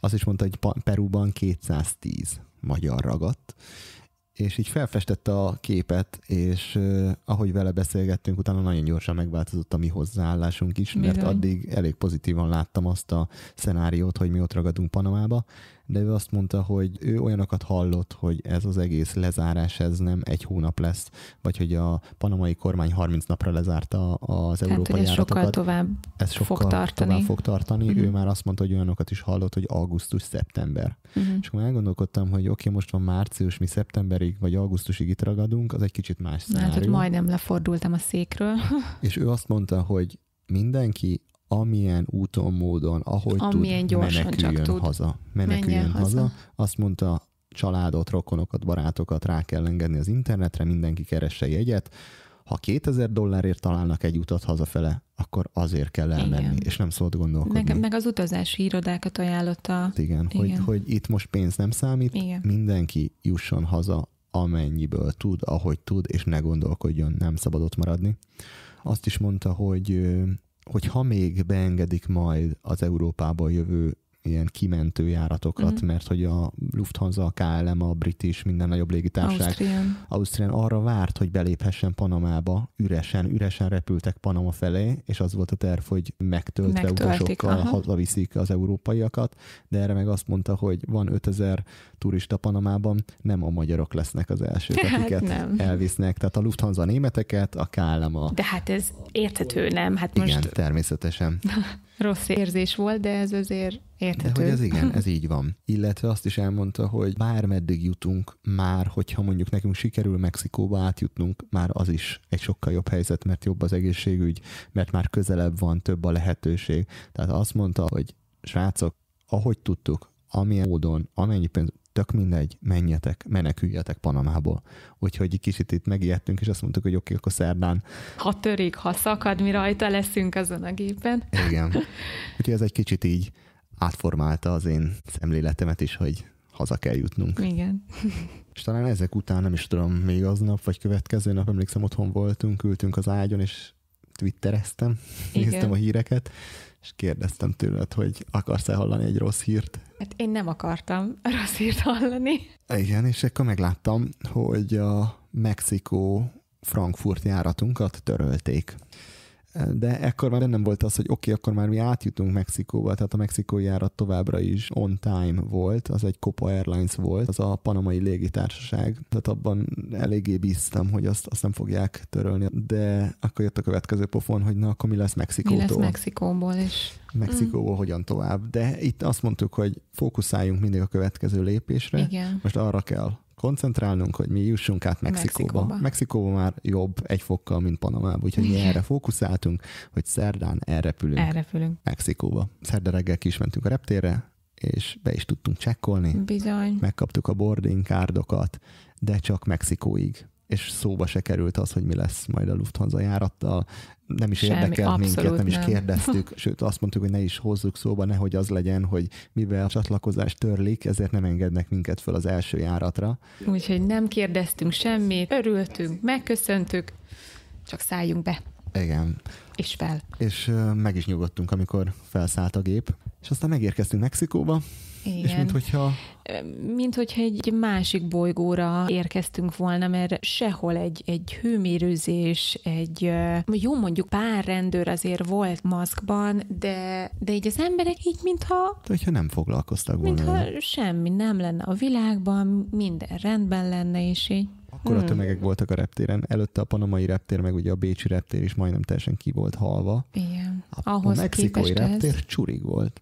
Azt is mondta, hogy Perúban 210 magyar ragadt, és így felfestette a képet, és uh, ahogy vele beszélgettünk, utána nagyon gyorsan megváltozott a mi hozzáállásunk is, Bizony. mert addig elég pozitívan láttam azt a szenáriót, hogy mi ott ragadunk Panamába, de ő azt mondta, hogy ő olyanokat hallott, hogy ez az egész lezárás, ez nem egy hónap lesz, vagy hogy a panamai kormány 30 napra lezárta az Tehát, európai ez járatokat. sokkal tovább ez sokkal fog tartani. Tovább fog tartani. Uh-huh. Ő már azt mondta, hogy olyanokat is hallott, hogy augusztus-szeptember. Uh-huh. És akkor elgondolkodtam, hogy oké, okay, most van március, mi szeptemberig vagy augusztusig itt ragadunk, az egy kicsit más szenárió. Hát hogy majdnem lefordultam a székről. és ő azt mondta, hogy mindenki amilyen úton, módon, ahogy amilyen tud, meneküljön csak haza. Meneküljön Menjen haza. haza. Azt mondta, családot, rokonokat, barátokat rá kell engedni az internetre, mindenki keresse jegyet. Ha 2000 dollárért találnak egy utat hazafele, akkor azért kell elmenni, igen. és nem szólt gondolkodni. Meg, meg az utazási irodákat ajánlotta. Igen, igen. Hogy, hogy itt most pénz nem számít, igen. mindenki jusson haza, amennyiből tud, ahogy tud, és ne gondolkodjon, nem szabad ott maradni. Azt is mondta, hogy hogy ha még beengedik majd az Európába jövő ilyen kimentő járatokat, mm-hmm. mert hogy a Lufthansa, a KLM, a British, minden nagyobb légitárság Ausztrián. arra várt, hogy beléphessen Panamába, üresen, üresen repültek Panama felé, és az volt a terv, hogy megtöltve utasokkal hazaviszik az európaiakat, de erre meg azt mondta, hogy van 5000 turista Panamában, nem a magyarok lesznek az elsők, hát akiket nem. elvisznek. Tehát a Lufthansa a németeket, a KLM a... De hát ez érthető, nem? Hát most... Igen, természetesen. Rossz érzés volt, de ez azért érthető. De hogy ez igen, ez így van. Illetve azt is elmondta, hogy bármeddig jutunk, már hogyha mondjuk nekünk sikerül Mexikóba átjutnunk, már az is egy sokkal jobb helyzet, mert jobb az egészségügy, mert már közelebb van, több a lehetőség. Tehát azt mondta, hogy srácok, ahogy tudtuk, amilyen módon, amennyi pénz tök mindegy, menjetek, meneküljetek Panamából. Úgyhogy kicsit itt megijedtünk, és azt mondtuk, hogy oké, okay, akkor szerdán. Ha törik, ha szakad, mi rajta leszünk azon a gépen. Igen. Úgyhogy ez egy kicsit így átformálta az én szemléletemet is, hogy haza kell jutnunk. Igen. És talán ezek után, nem is tudom, még aznap vagy következő nap, emlékszem, otthon voltunk, ültünk az ágyon, és twittereztem, Igen. néztem a híreket, és kérdeztem tőled, hogy akarsz-e hallani egy rossz hírt? Hát én nem akartam rossz hírt hallani. Igen, és akkor megláttam, hogy a Mexikó Frankfurt járatunkat törölték de ekkor már nem volt az, hogy oké, okay, akkor már mi átjutunk Mexikóba, tehát a mexikói járat továbbra is on time volt, az egy Copa Airlines volt, az a panamai légitársaság, tehát abban eléggé bíztam, hogy azt, azt nem fogják törölni, de akkor jött a következő pofon, hogy na, akkor mi lesz Mexikótól? Mi lesz Mexikóból is? Mexikóból mm. hogyan tovább, de itt azt mondtuk, hogy fókuszáljunk mindig a következő lépésre, Igen. most arra kell koncentrálnunk, hogy mi jussunk át Mexikóba. Mexikóba. Mexikóba már jobb egy fokkal, mint Panamába, úgyhogy mi erre fókuszáltunk, hogy szerdán elrepülünk, elrepülünk. Mexikóba. Szerda reggel kismentünk a reptérre, és be is tudtunk csekkolni. Bizony. Megkaptuk a boarding kárdokat, de csak Mexikóig és szóba se került az, hogy mi lesz majd a Lufthansa járattal. Nem is érdekel minket, nem is kérdeztük, sőt azt mondtuk, hogy ne is hozzuk szóba, nehogy az legyen, hogy mivel a csatlakozás törlik, ezért nem engednek minket föl az első járatra. Úgyhogy nem kérdeztünk semmit, örültünk, megköszöntük, csak szálljunk be. Igen. És fel. És meg is nyugodtunk, amikor felszállt a gép. És aztán megérkeztünk Mexikóba, igen. És mint hogyha... Mint hogyha egy másik bolygóra érkeztünk volna, mert sehol egy, egy hőmérőzés, egy jó mondjuk pár rendőr azért volt maszkban, de, de így az emberek így mintha... De hogyha nem foglalkoztak volna. Mintha vele. semmi nem lenne a világban, minden rendben lenne, és így akkor a hmm. tömegek voltak a reptéren. Előtte a panamai reptér, meg ugye a bécsi reptér is majdnem teljesen ki volt halva. Igen. A, Ahhoz a mexikói reptér ez... csurig volt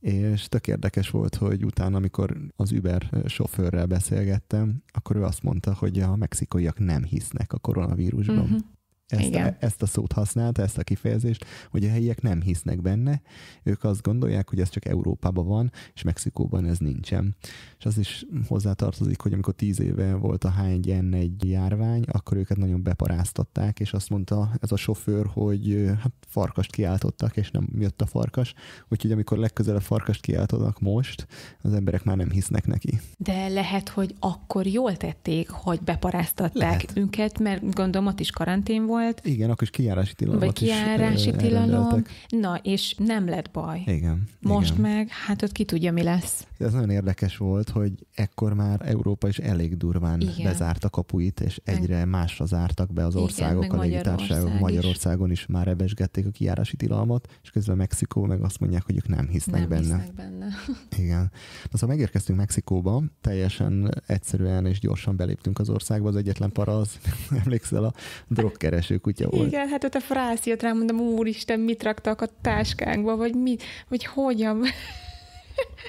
és tök érdekes volt, hogy utána, amikor az Uber sofőrrel beszélgettem, akkor ő azt mondta, hogy a mexikaiak nem hisznek a koronavírusban. Uh-huh ezt, a, ezt a szót használta, ezt a kifejezést, hogy a helyiek nem hisznek benne, ők azt gondolják, hogy ez csak Európában van, és Mexikóban ez nincsen. És az is hozzátartozik, hogy amikor tíz éve volt a H1N1 járvány, akkor őket nagyon beparáztatták, és azt mondta ez a sofőr, hogy hát farkast kiáltottak, és nem jött a farkas, úgyhogy amikor legközelebb farkast kiáltanak most, az emberek már nem hisznek neki. De lehet, hogy akkor jól tették, hogy beparáztatták lehet. őket, mert gondolom ott is karantén volt, volt. Igen, akkor is kijárási tilalom. Vagy kijárási tilalom. Na, és nem lett baj. Igen. Most igen. meg, hát ott ki tudja, mi lesz. Ez nagyon érdekes volt, hogy ekkor már Európa is elég durván Igen. a kapuit, és egyre másra zártak be az országok, Igen, a légitársaságok. Magyarországon is. is már ebesgették a kiárási tilalmat, és közben Mexikó meg azt mondják, hogy ők nem hisznek nem benne. Hisznek benne. Igen. Na, szóval megérkeztünk Mexikóba, teljesen egyszerűen és gyorsan beléptünk az országba, az egyetlen para az, emlékszel, a drogkereső kutya volt. Igen, hát ott a frász jött rám, mondom, úristen, mit raktak a táskánkba, vagy mi, vagy hogyan.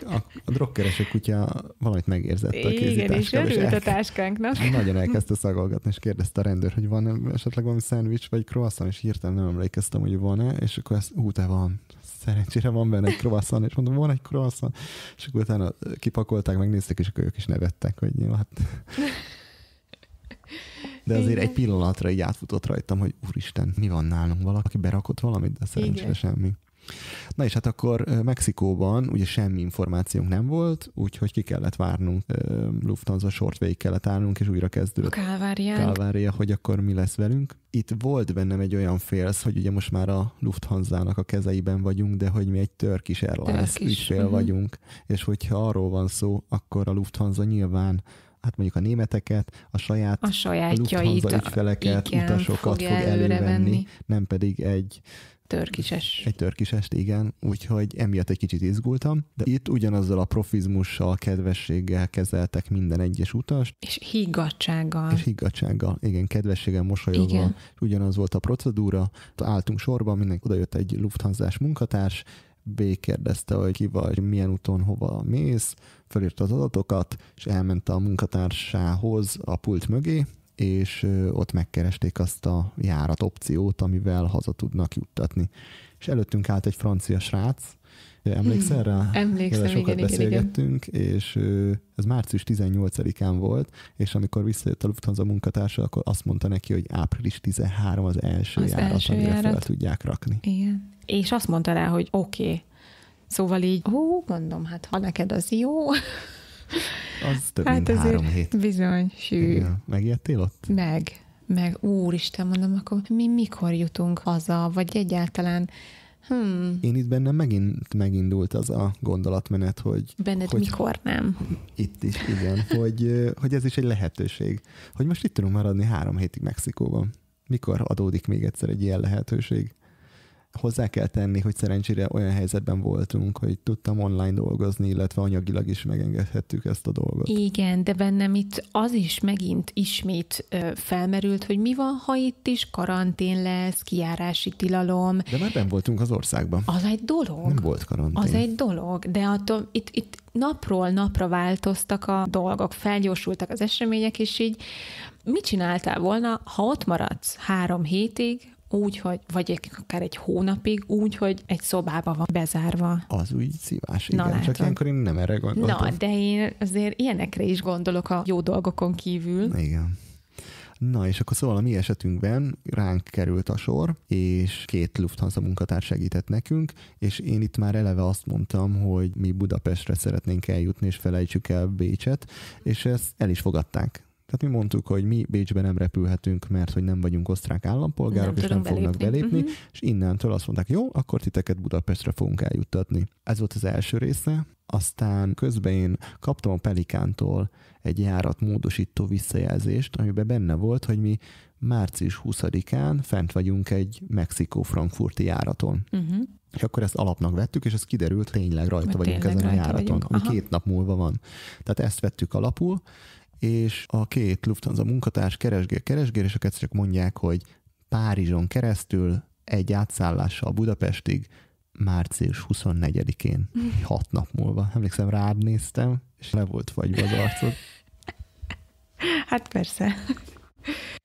A, a drogkereső kutya valamit megérzett a Igen, és örült a táskánknak. Nagyon elkezdte szagolgatni, és kérdezte a rendőr, hogy van e esetleg valami szendvics, vagy croissant, és hirtelen nem emlékeztem, hogy van-e, és akkor ezt, hú, te van, szerencsére van benne egy croissant, és mondom, van egy croissant, és akkor utána kipakolták, megnézték, és akkor ők is nevettek, hogy nyilván. Hát. De azért Igen. egy pillanatra így átfutott rajtam, hogy úristen, mi van nálunk, valaki berakott valamit, de szerencsére Igen. semmi. Na és hát akkor Mexikóban ugye semmi információnk nem volt, úgyhogy ki kellett várnunk, Lufthansa sort, végig kellett állnunk, és újra kezdődött. Kálvária. hogy akkor mi lesz velünk. Itt volt bennem egy olyan félsz, hogy ugye most már a Lufthansa-nak a kezeiben vagyunk, de hogy mi egy törkis Airlines ügyfél uh-huh. vagyunk, és hogyha arról van szó, akkor a Lufthansa nyilván hát mondjuk a németeket, a saját a a Lufthansa ügyfeleket, igen, utasokat fog elővenni, venni. nem pedig egy Törkises. Egy törkisest, igen. Úgyhogy emiatt egy kicsit izgultam. De itt ugyanazzal a profizmussal, kedvességgel kezeltek minden egyes utast. És higgadsággal. És higgadsággal, igen, kedvességgel, mosolyogva. Igen. Ugyanaz volt a procedúra. Álltunk sorban, mindenki oda jött egy lufthansa munkatárs, B kérdezte, hogy ki vagy, milyen úton, hova mész, felírta az adatokat, és elment a munkatársához a pult mögé, és ott megkeresték azt a járat opciót, amivel haza tudnak juttatni. És előttünk állt egy francia srác, emlékszel rá? Emlékszem, igen, sokat igen, beszélgettünk, igen, és ez március 18-án volt, és amikor visszajött a Lufthansa munkatársa, akkor azt mondta neki, hogy április 13 az első az járat, első amire járat. fel tudják rakni. Igen. És azt mondta rá, hogy oké. Okay. Szóval így, ó, gondolom, hát ha neked az jó, az több hát mint három hét. Bizony, sű. Megijedtél ott? Meg, meg úristen, mondom, akkor mi mikor jutunk haza, vagy egyáltalán Hmm. Én itt bennem megint megindult az a gondolatmenet, hogy... Benned hogy mikor nem? Itt is, igen. hogy, hogy ez is egy lehetőség. Hogy most itt tudunk maradni három hétig Mexikóban. Mikor adódik még egyszer egy ilyen lehetőség? hozzá kell tenni, hogy szerencsére olyan helyzetben voltunk, hogy tudtam online dolgozni, illetve anyagilag is megengedhettük ezt a dolgot. Igen, de bennem itt az is megint ismét felmerült, hogy mi van, ha itt is karantén lesz, kiárási tilalom. De már nem voltunk az országban. Az egy dolog. Nem volt karantén. Az egy dolog, de attól itt, itt napról napra változtak a dolgok, felgyorsultak az események, és így mit csináltál volna, ha ott maradsz három hétig, úgy, hogy, vagy akár egy hónapig úgy, hogy egy szobába van bezárva. Az úgy szívás, igen. Na, Csak ilyenkor én nem erre gondoltam. Na, de én azért ilyenekre is gondolok a jó dolgokon kívül. Igen. Na, és akkor szóval a mi esetünkben ránk került a sor, és két Lufthansa munkatárs segített nekünk, és én itt már eleve azt mondtam, hogy mi Budapestre szeretnénk eljutni, és felejtsük el Bécset, és ezt el is fogadták tehát mi mondtuk, hogy mi Bécsben nem repülhetünk, mert hogy nem vagyunk osztrák állampolgárok, nem és nem fognak belépni, uh-huh. és innentől azt mondták, jó, akkor titeket Budapestre fogunk eljuttatni. Ez volt az első része, aztán közben én kaptam a Pelikántól egy járat módosító visszajelzést, amiben benne volt, hogy mi március 20-án fent vagyunk egy Mexikó-Frankfurti járaton. Uh-huh. És akkor ezt alapnak vettük, és ez kiderült, tényleg rajta Mert vagyunk tényleg ezen a járaton, vagyunk. ami Aha. két nap múlva van. Tehát ezt vettük alapul, és a két Lufthansa munkatárs keresgél, keresgél, és akkor csak mondják, hogy Párizson keresztül egy átszállással Budapestig március 24-én, hat nap múlva. Emlékszem, rád néztem, és le volt vagy az arcod. Hát persze.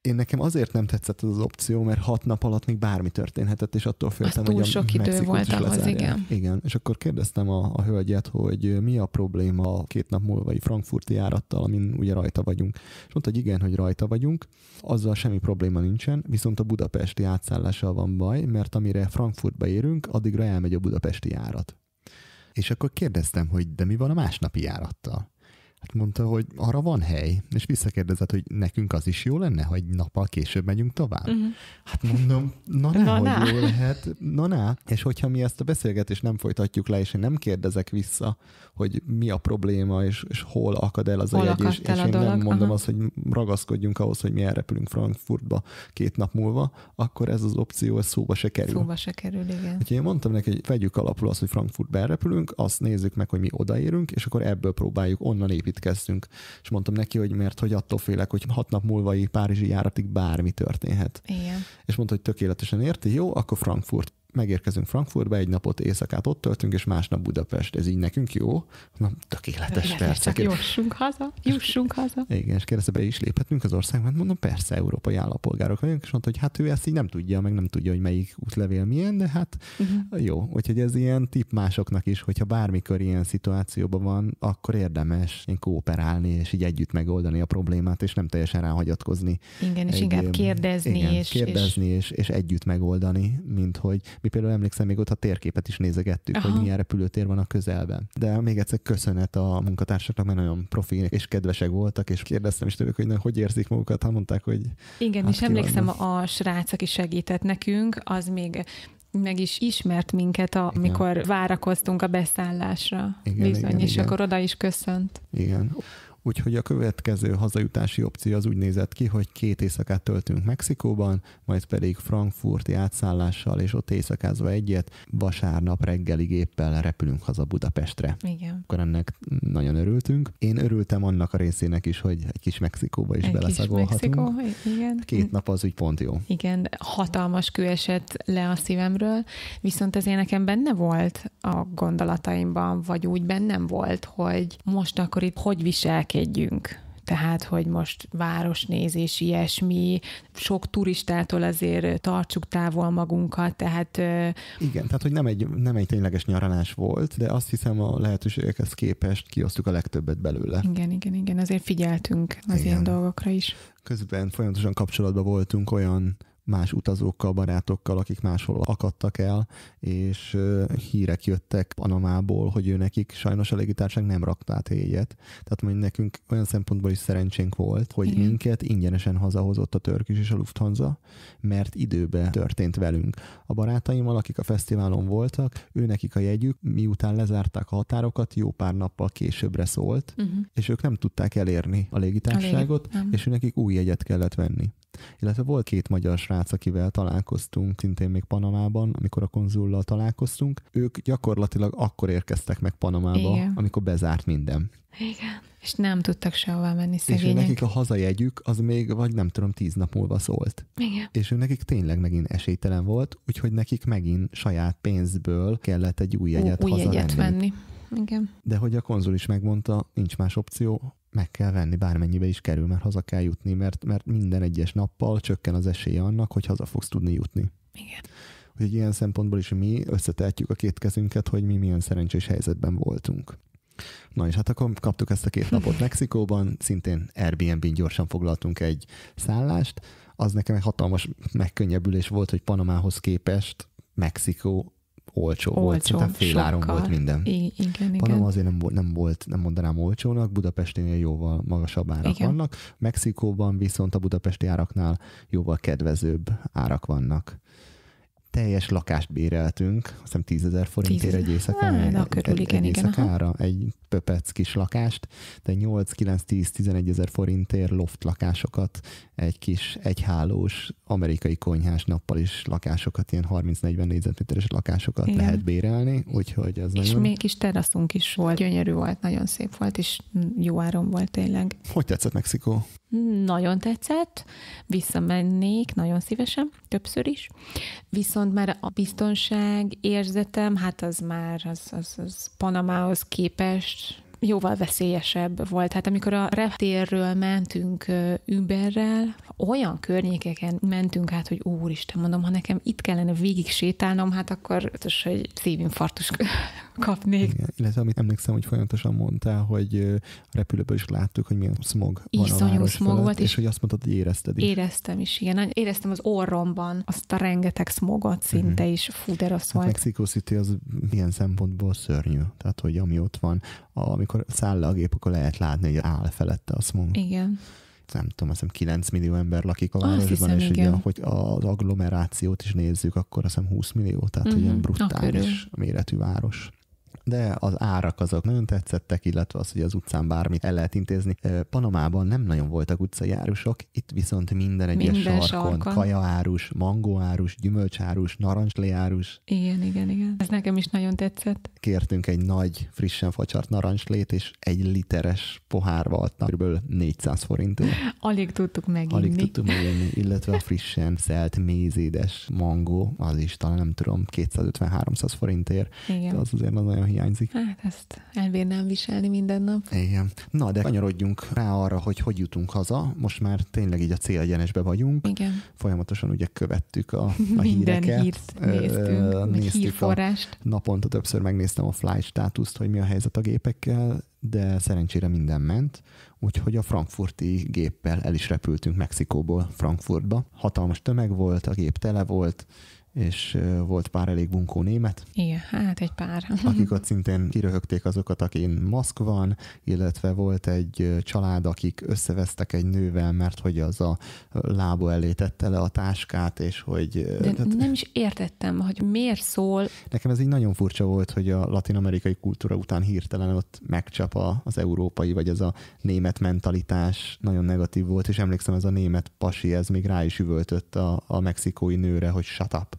Én nekem azért nem tetszett ez az opció, mert hat nap alatt még bármi történhetett, és attól féltem, hogy a sok idő volt ahhoz, igen. Igen, és akkor kérdeztem a, a hölgyet, hogy mi a probléma a két nap múlvai frankfurti járattal, amin ugye rajta vagyunk. És mondta, hogy igen, hogy rajta vagyunk, azzal semmi probléma nincsen, viszont a budapesti átszállással van baj, mert amire Frankfurtba érünk, addigra elmegy a budapesti járat. És akkor kérdeztem, hogy de mi van a másnapi járattal? Hát mondta, hogy arra van hely, és visszakérdezett, hogy nekünk az is jó lenne, ha egy nappal később megyünk tovább. Uh-huh. Hát mondom, na ne, na, hogy jó lehet, na ná. És hogyha mi ezt a beszélgetést nem folytatjuk le, és én nem kérdezek vissza, hogy mi a probléma, és, és hol akad el az hol a jegy, és, és én dolog? nem mondom Aha. azt, hogy ragaszkodjunk ahhoz, hogy mi elrepülünk Frankfurtba két nap múlva, akkor ez az opció ez szóba se kerül. Szóba se kerül, igen. Úgyhogy én mondtam neki, hogy vegyük alapul azt, hogy Frankfurtba elrepülünk, azt nézzük meg, hogy mi odaérünk, és akkor ebből próbáljuk, onnan építkeztünk. És mondtam neki, hogy mert hogy attól félek, hogy hat nap múlvai Párizsi járatig bármi történhet. Igen. És mondta, hogy tökéletesen érti, jó, akkor Frankfurt megérkezünk Frankfurtba, egy napot éjszakát ott töltünk, és másnap Budapest. Ez így nekünk jó? Na, tökéletes, tökéletes hát persze. Jussunk haza, jussunk haza. Igen, és kérdezte, be is léphetünk az országban? Mondom, persze, európai állapolgárok, vagyunk, és mondta, hogy hát ő ezt így nem tudja, meg nem tudja, hogy melyik útlevél milyen, de hát uh-huh. jó. Úgyhogy ez ilyen tip másoknak is, hogyha bármikor ilyen szituációban van, akkor érdemes én kooperálni, és így együtt megoldani a problémát, és nem teljesen ráhagyatkozni. Igen, és egy, inkább kérdezni. Igen, és, kérdezni, és, és, és együtt megoldani, mint hogy mi például emlékszem, még ott a térképet is nézegettük, Aha. hogy milyen repülőtér van a közelben. De még egyszer köszönet a munkatársaknak, mert nagyon profi és kedvesek voltak, és kérdeztem is tőlük, hogy na, hogy érzik magukat, ha mondták, hogy... Igen, hát és emlékszem, van. a srác, aki segített nekünk, az még meg is ismert minket, amikor várakoztunk a beszállásra. Igen, Bizony, igen, és igen. akkor oda is köszönt. Igen. Úgyhogy a következő hazajutási opció az úgy nézett ki, hogy két éjszakát töltünk Mexikóban, majd pedig frankfurti átszállással, és ott éjszakázva egyet vasárnap reggeli géppel repülünk haza Budapestre. Igen. Akkor ennek nagyon örültünk. Én örültem annak a részének is, hogy egy kis Mexikóba is egy beleszagolhatunk. Kis Mexikó, igen. Két nap az úgy pont jó. Igen, hatalmas kő esett le a szívemről, viszont azért nekem benne volt a gondolataimban, vagy úgy bennem volt, hogy most akkor itt hogy viselkedik viselkedjünk. Tehát, hogy most városnézés, ilyesmi, sok turistától azért tartsuk távol magunkat, tehát... Igen, tehát, hogy nem egy, nem egy tényleges nyaralás volt, de azt hiszem a lehetőségekhez képest kiosztjuk a legtöbbet belőle. Igen, igen, igen, azért figyeltünk az igen. ilyen dolgokra is. Közben folyamatosan kapcsolatban voltunk olyan más utazókkal, barátokkal, akik máshol akadtak el, és hírek jöttek Panamából, hogy ő nekik sajnos a légitárság nem rakta át héjét. Tehát mondjuk nekünk olyan szempontból is szerencsénk volt, hogy Igen. minket ingyenesen hazahozott a Törkis és a Lufthansa, mert időbe történt velünk. A barátaimmal, akik a fesztiválon voltak, ő nekik a jegyük, miután lezárták a határokat, jó pár nappal későbbre szólt, uh-huh. és ők nem tudták elérni a légitárságot, és ő nekik új jegyet kellett venni. Illetve volt két magyar srác, akivel találkoztunk, szintén még Panamában, amikor a konzullal találkoztunk. Ők gyakorlatilag akkor érkeztek meg Panamába, Igen. amikor bezárt minden. Igen. És nem tudtak sehová menni szegények. És ő nekik a hazajegyük az még, vagy nem tudom, tíz nap múlva szólt. Igen. És ő nekik tényleg megint esélytelen volt, úgyhogy nekik megint saját pénzből kellett egy új jegyet Ú, Új jegyet venni. Igen. De hogy a konzul is megmondta, nincs más opció, meg kell venni, bármennyibe is kerül, mert haza kell jutni, mert, mert minden egyes nappal csökken az esélye annak, hogy haza fogsz tudni jutni. Igen. Úgyhogy ilyen szempontból is mi összetehetjük a két kezünket, hogy mi milyen szerencsés helyzetben voltunk. Na és hát akkor kaptuk ezt a két napot Mexikóban, szintén Airbnb-n gyorsan foglaltunk egy szállást. Az nekem egy hatalmas megkönnyebbülés volt, hogy Panamához képest Mexikó olcsó, olcsó volt, szinte áron volt minden. igen, Panama igen. azért nem, volt, nem volt, nem mondanám olcsónak, Budapestinél jóval magasabb árak igen. vannak, Mexikóban viszont a budapesti áraknál jóval kedvezőbb árak vannak teljes lakást béreltünk, azt hiszem 10 ezer forintért egy éjszakára. Na, egy, körül, egy, egy, éjszakára igen, egy pöpec kis lakást, de 8, 9, 10, 11 ezer forintért loft lakásokat, egy kis egyhálós amerikai konyhás nappal is lakásokat, ilyen 30-40 négyzetméteres lakásokat Igen. lehet bérelni, úgyhogy ez És nagyon... még kis teraszunk is volt, gyönyörű volt, nagyon szép volt, és jó áron volt tényleg. Hogy tetszett Mexikó? Nagyon tetszett, visszamennék nagyon szívesen, többször is, viszont már a biztonság érzetem, hát az már az, az, az Panamához képest jóval veszélyesebb volt. Hát amikor a reptérről mentünk Uberrel, olyan környékeken mentünk át, hogy úristen, mondom, ha nekem itt kellene végig sétálnom, hát akkor hát az hogy szívinfarktus kapnék. Igen, illetve amit emlékszem, hogy folyamatosan mondtál, hogy a repülőből is láttuk, hogy milyen smog van a smog felett, volt, és, és hogy azt mondtad, hogy érezted is. Éreztem is, igen. Éreztem az orromban azt a rengeteg smogot mhm. szinte uh-huh. is, fú, de rossz hát volt. Mexico City az milyen szempontból szörnyű, tehát hogy ami ott van, amikor száll le a gép, akkor lehet látni, hogy áll felette a smog. Igen nem tudom, azt hiszem 9 millió ember lakik a városban, és igen. ugye, hogy az agglomerációt is nézzük, akkor azt hiszem 20 millió, tehát uh-huh. Mm-hmm. ilyen mhm. brutális méretű város de az árak azok nagyon tetszettek, illetve az, hogy az utcán bármit el lehet intézni. Panamában nem nagyon voltak árusok, itt viszont minden egyes minden sarkon, sarkon, kajaárus, mangóárus, gyümölcsárus, narancsléárus. Igen, igen, igen. Ez nekem is nagyon tetszett. Kértünk egy nagy, frissen facsart narancslét, és egy literes pohárba adtam, kb. 400 forint Alig tudtuk meginni. Alig tudtuk meginni, illetve a frissen szelt mézédes mangó, az is talán nem tudom, 250-300 forintért. Igen. De az azért az nagyon hiányzik. Hát ezt elbírnám viselni minden nap. Igen. Na, de kanyarodjunk rá arra, hogy hogy jutunk haza. Most már tényleg így a célegyenesbe vagyunk. Igen. Folyamatosan ugye követtük a, a minden híreket. hírt néztünk, néztük hírforrást. A, naponta többször megnéztem a fly státuszt, hogy mi a helyzet a gépekkel, de szerencsére minden ment, úgyhogy a frankfurti géppel el is repültünk Mexikóból Frankfurtba. Hatalmas tömeg volt, a gép tele volt, és volt pár elég bunkó német. Igen, hát egy pár. akik ott szintén kiröhögték azokat, akin maszk van, illetve volt egy család, akik összevesztek egy nővel, mert hogy az a lába elé tette le a táskát, és hogy... De tehát, nem is értettem, hogy miért szól. Nekem ez így nagyon furcsa volt, hogy a latinamerikai kultúra után hirtelen ott megcsap az európai, vagy ez a német mentalitás nagyon negatív volt, és emlékszem, ez a német pasi, ez még rá is üvöltött a, a mexikói nőre, hogy shut up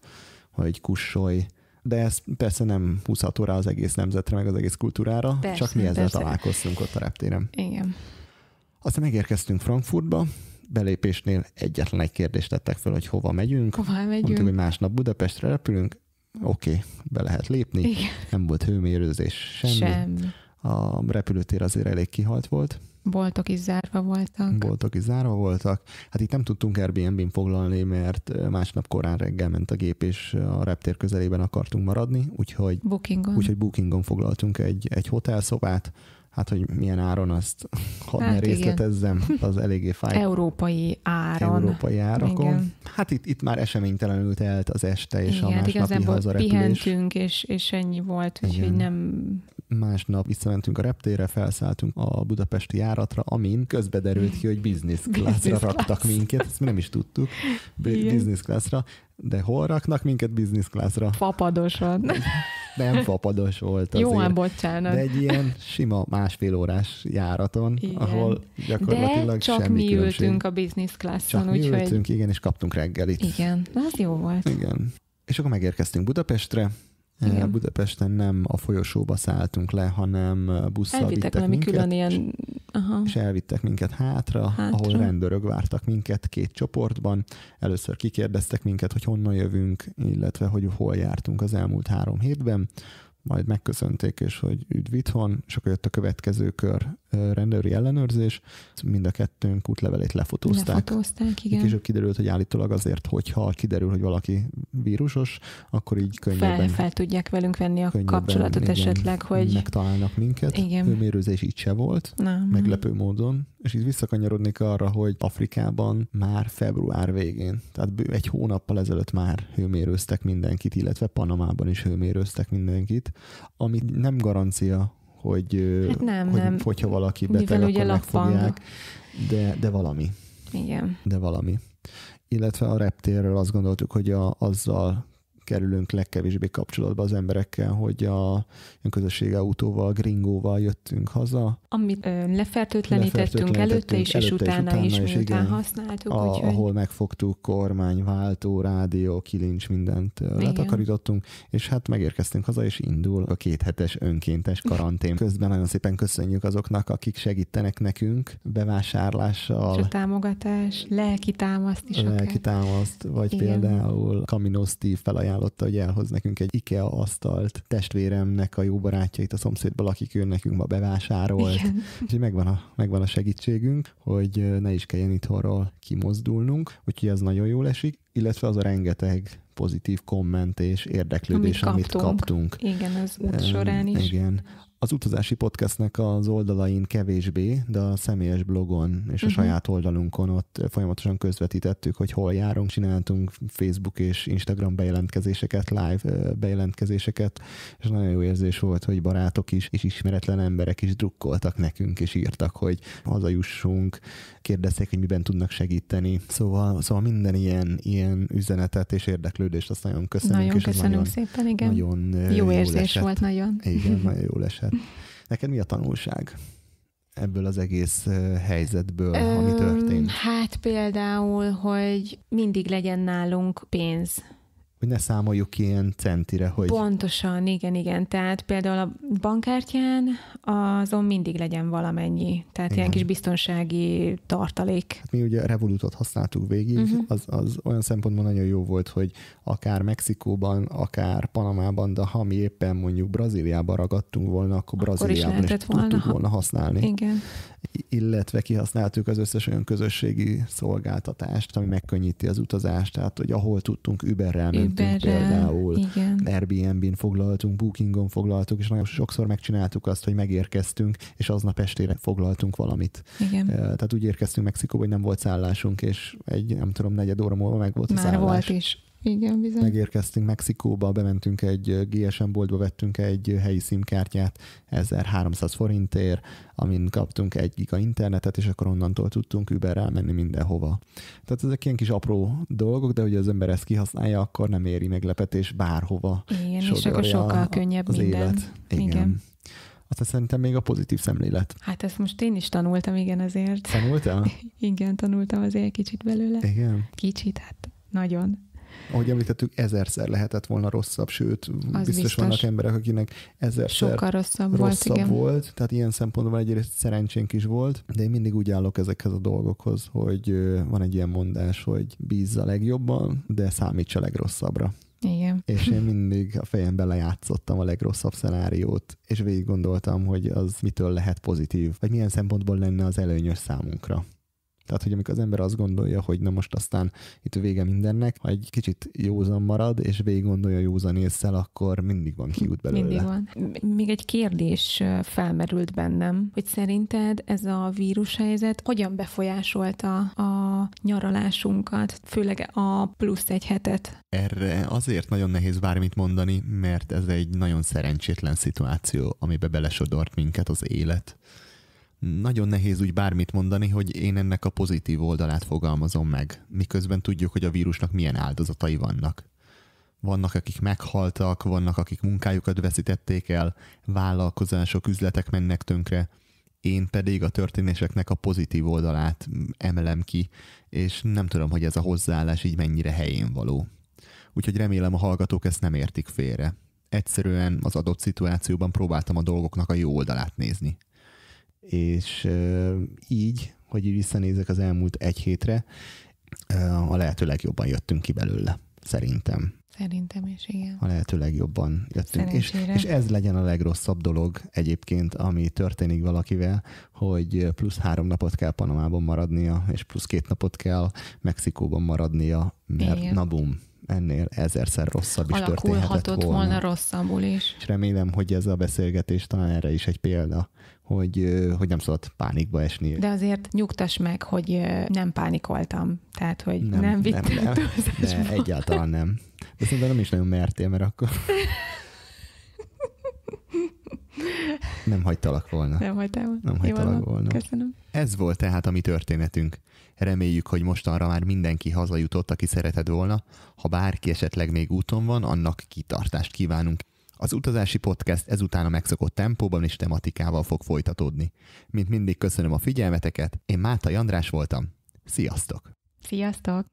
hogy kussolj, de ez persze nem húzható rá az egész nemzetre, meg az egész kultúrára, persze, csak mi ezzel persze. találkoztunk ott a reptéren. Igen. Aztán megérkeztünk Frankfurtba, belépésnél egyetlen egy kérdést tettek fel, hogy hova megyünk. Hova megyünk? Mondtuk, hogy másnap Budapestre repülünk, oké, okay, be lehet lépni, Igen. nem volt hőmérőzés, semmi. Sem. A repülőtér azért elég kihalt volt, Boltok is zárva voltak. Boltok is zárva voltak. Hát itt nem tudtunk Airbnb-n foglalni, mert másnap korán reggel ment a gép, és a reptér közelében akartunk maradni, úgyhogy Bookingon, úgyhogy bookingon foglaltunk egy, egy hotelszobát, Hát, hogy milyen áron azt hadd hát ne részletezzem, az eléggé fáj. Európai áron. Európai árakon. Igen. Hát itt, itt már eseménytelenül telt az este és igen, a hát másnapi hazarepülés. pihentünk, és, és ennyi volt, úgyhogy nem... Másnap visszamentünk a reptére, felszálltunk a budapesti járatra, amin közbe derült ki, hogy business classra raktak minket, ezt mi nem is tudtuk, business classra. De hol raknak minket business classra? Fapadosan. Nem fapados volt azért. Jó, hát bocsánat. De egy ilyen sima másfél órás járaton, igen. ahol gyakorlatilag De csak semmi mi különbség. ültünk a business classon. Csak mi ültünk, hogy... igen, és kaptunk reggelit. Igen, az jó volt. Igen. És akkor megérkeztünk Budapestre, igen. Budapesten nem a folyosóba szálltunk le, hanem busszal Elvittek vittek valami minket, külön ilyen... Aha. és elvittek minket hátra, hátra, ahol rendőrök vártak minket két csoportban. Először kikérdeztek minket, hogy honnan jövünk, illetve hogy hol jártunk az elmúlt három hétben, majd megköszönték, és hogy üdv itthon, és akkor jött a következő kör, rendőri ellenőrzés, mind a kettőnk útlevelét lefotózták. Lefotózták, igen. Később kiderült, hogy állítólag azért, hogyha kiderül, hogy valaki vírusos, akkor így könnyebben... Fel, fel tudják velünk venni a kapcsolatot igen, esetleg, hogy... Megtalálnak minket. Igen. Hőmérőzés így se volt, Na. meglepő módon. És így visszakanyarodnék arra, hogy Afrikában már február végén, tehát bő egy hónappal ezelőtt már hőmérőztek mindenkit, illetve Panamában is hőmérőztek mindenkit, ami nem garancia, hogy, hát nem, hogy nem. hogyha valaki beteg, Mivel akkor megfogják. De, de valami. Igen. De valami. Illetve a reptérről azt gondoltuk, hogy a, azzal kerülünk legkevésbé kapcsolatba az emberekkel, hogy a közösség autóval, gringóval jöttünk haza. Amit lefertőtlenítettünk előtte is, és utána, utána is, miután igen, használtuk. A, úgyhogy... Ahol megfogtuk, kormány, váltó, rádió, kilincs, mindent igen. letakarítottunk, és hát megérkeztünk haza, és indul a kéthetes önkéntes karantén. Közben nagyon szépen köszönjük azoknak, akik segítenek nekünk bevásárlással. És a támogatás, lelki támaszt is. Lelki támaszt, vagy igen. például kamino Steve felajánlás ajánlotta, hogy elhoz nekünk egy IKEA asztalt, testvéremnek a jó barátjait a szomszédból, akik ő nekünk ma bevásárolt. Igen. És megvan a, megvan a segítségünk, hogy ne is kelljen itthonról kimozdulnunk, úgyhogy ez nagyon jól esik, illetve az a rengeteg pozitív komment és érdeklődés, amit kaptunk. Amit kaptunk. Igen, az út során is. Igen az utazási podcastnek az oldalain kevésbé, de a személyes blogon és a uh-huh. saját oldalunkon ott folyamatosan közvetítettük, hogy hol járunk, csináltunk Facebook és Instagram bejelentkezéseket, live bejelentkezéseket, és nagyon jó érzés volt, hogy barátok is, és ismeretlen emberek is drukkoltak nekünk, és írtak, hogy hazajussunk, kérdezték, hogy miben tudnak segíteni. Szóval, szóval minden ilyen, ilyen üzenetet és érdeklődést azt nagyon köszönjük. Nagyon és köszönöm nagyon, szépen, igen. Nagyon jó, jó érzés esett. volt nagyon. Igen, nagyon jó lesz. Neked mi a tanulság ebből az egész helyzetből, ami történt? Hát például, hogy mindig legyen nálunk pénz hogy ne számoljuk ki ilyen centire, hogy... Pontosan, igen, igen. Tehát például a bankkártyán azon mindig legyen valamennyi. Tehát igen. ilyen kis biztonsági tartalék. Hát mi ugye Revolutot használtuk végig, uh-huh. az, az olyan szempontból nagyon jó volt, hogy akár Mexikóban, akár Panamában, de ha mi éppen mondjuk Brazíliában ragadtunk volna, akkor, akkor Brazíliában is, is volna, tudtuk volna használni. Igen. Illetve kihasználtuk az összes olyan közösségi szolgáltatást, ami megkönnyíti az utazást, tehát hogy ahol tudtunk Uberrel foglaltunk például, igen. Airbnb-n foglaltunk, Bookingon foglaltuk, és nagyon sokszor megcsináltuk azt, hogy megérkeztünk, és aznap estére foglaltunk valamit. Igen. Tehát úgy érkeztünk Mexikóba, hogy nem volt szállásunk, és egy, nem tudom, negyed óra múlva meg volt Már a szállás. volt is. Igen, bizony. Megérkeztünk Mexikóba, bementünk egy GSM boltba, vettünk egy helyi szimkártyát 1300 forintért, amin kaptunk egy giga internetet, és akkor onnantól tudtunk Uber menni mindenhova. Tehát ezek ilyen kis apró dolgok, de hogy az ember ezt kihasználja, akkor nem éri meglepetés bárhova. Igen, és akkor sokkal könnyebb az minden. Élet. Igen. Igen aztán szerintem még a pozitív szemlélet. Hát ezt most én is tanultam, igen, azért. Tanultál? igen, tanultam azért kicsit belőle. Igen. Kicsit, hát nagyon ahogy említettük, ezerszer lehetett volna rosszabb, sőt, biztos, biztos vannak emberek, akinek ezerszer Sokkal rosszabb, rosszabb volt, igen. volt, tehát ilyen szempontból egyrészt szerencsénk is volt, de én mindig úgy állok ezekhez a dolgokhoz, hogy van egy ilyen mondás, hogy bízza a legjobban, de számítsa a legrosszabbra. Igen. És én mindig a fejemben lejátszottam a legrosszabb szenáriót, és végig gondoltam, hogy az mitől lehet pozitív, vagy milyen szempontból lenne az előnyös számunkra. Tehát, hogy amikor az ember azt gondolja, hogy na most aztán itt vége mindennek, ha egy kicsit józan marad, és végig gondolja józan észszel, akkor mindig van kiút belőle. Mindig van. Még egy kérdés felmerült bennem, hogy szerinted ez a vírus helyzet hogyan befolyásolta a nyaralásunkat, főleg a plusz egy hetet? Erre azért nagyon nehéz bármit mondani, mert ez egy nagyon szerencsétlen szituáció, amibe belesodort minket az élet nagyon nehéz úgy bármit mondani, hogy én ennek a pozitív oldalát fogalmazom meg, miközben tudjuk, hogy a vírusnak milyen áldozatai vannak. Vannak, akik meghaltak, vannak, akik munkájukat veszítették el, vállalkozások, üzletek mennek tönkre, én pedig a történéseknek a pozitív oldalát emelem ki, és nem tudom, hogy ez a hozzáállás így mennyire helyén való. Úgyhogy remélem a hallgatók ezt nem értik félre. Egyszerűen az adott szituációban próbáltam a dolgoknak a jó oldalát nézni és így, hogy így visszanézek az elmúlt egy hétre, a lehető legjobban jöttünk ki belőle, szerintem. Szerintem is, igen. A lehető legjobban jöttünk. És, és ez legyen a legrosszabb dolog egyébként, ami történik valakivel, hogy plusz három napot kell Panamában maradnia, és plusz két napot kell Mexikóban maradnia, mert igen. na bum, ennél ezerszer rosszabb is történhetett volna. volna rosszabbul is. És remélem, hogy ez a beszélgetés talán erre is egy példa, hogy, hogy nem szabad pánikba esni. De azért nyugtass meg, hogy nem pánikoltam, tehát hogy nem, nem vittem nem, nem, ne, egyáltalán nem. De szerintem nem is nagyon mertél, mert akkor... Nem hagytalak volna. Nem hagytál volna. Nem hagytalak volna. Köszönöm. Ez volt tehát a mi történetünk. Reméljük, hogy mostanra már mindenki hazajutott, aki szeretett volna. Ha bárki esetleg még úton van, annak kitartást kívánunk. Az utazási podcast ezután a megszokott tempóban és tematikával fog folytatódni. Mint mindig köszönöm a figyelmeteket, én Máta András voltam. Sziasztok! Sziasztok!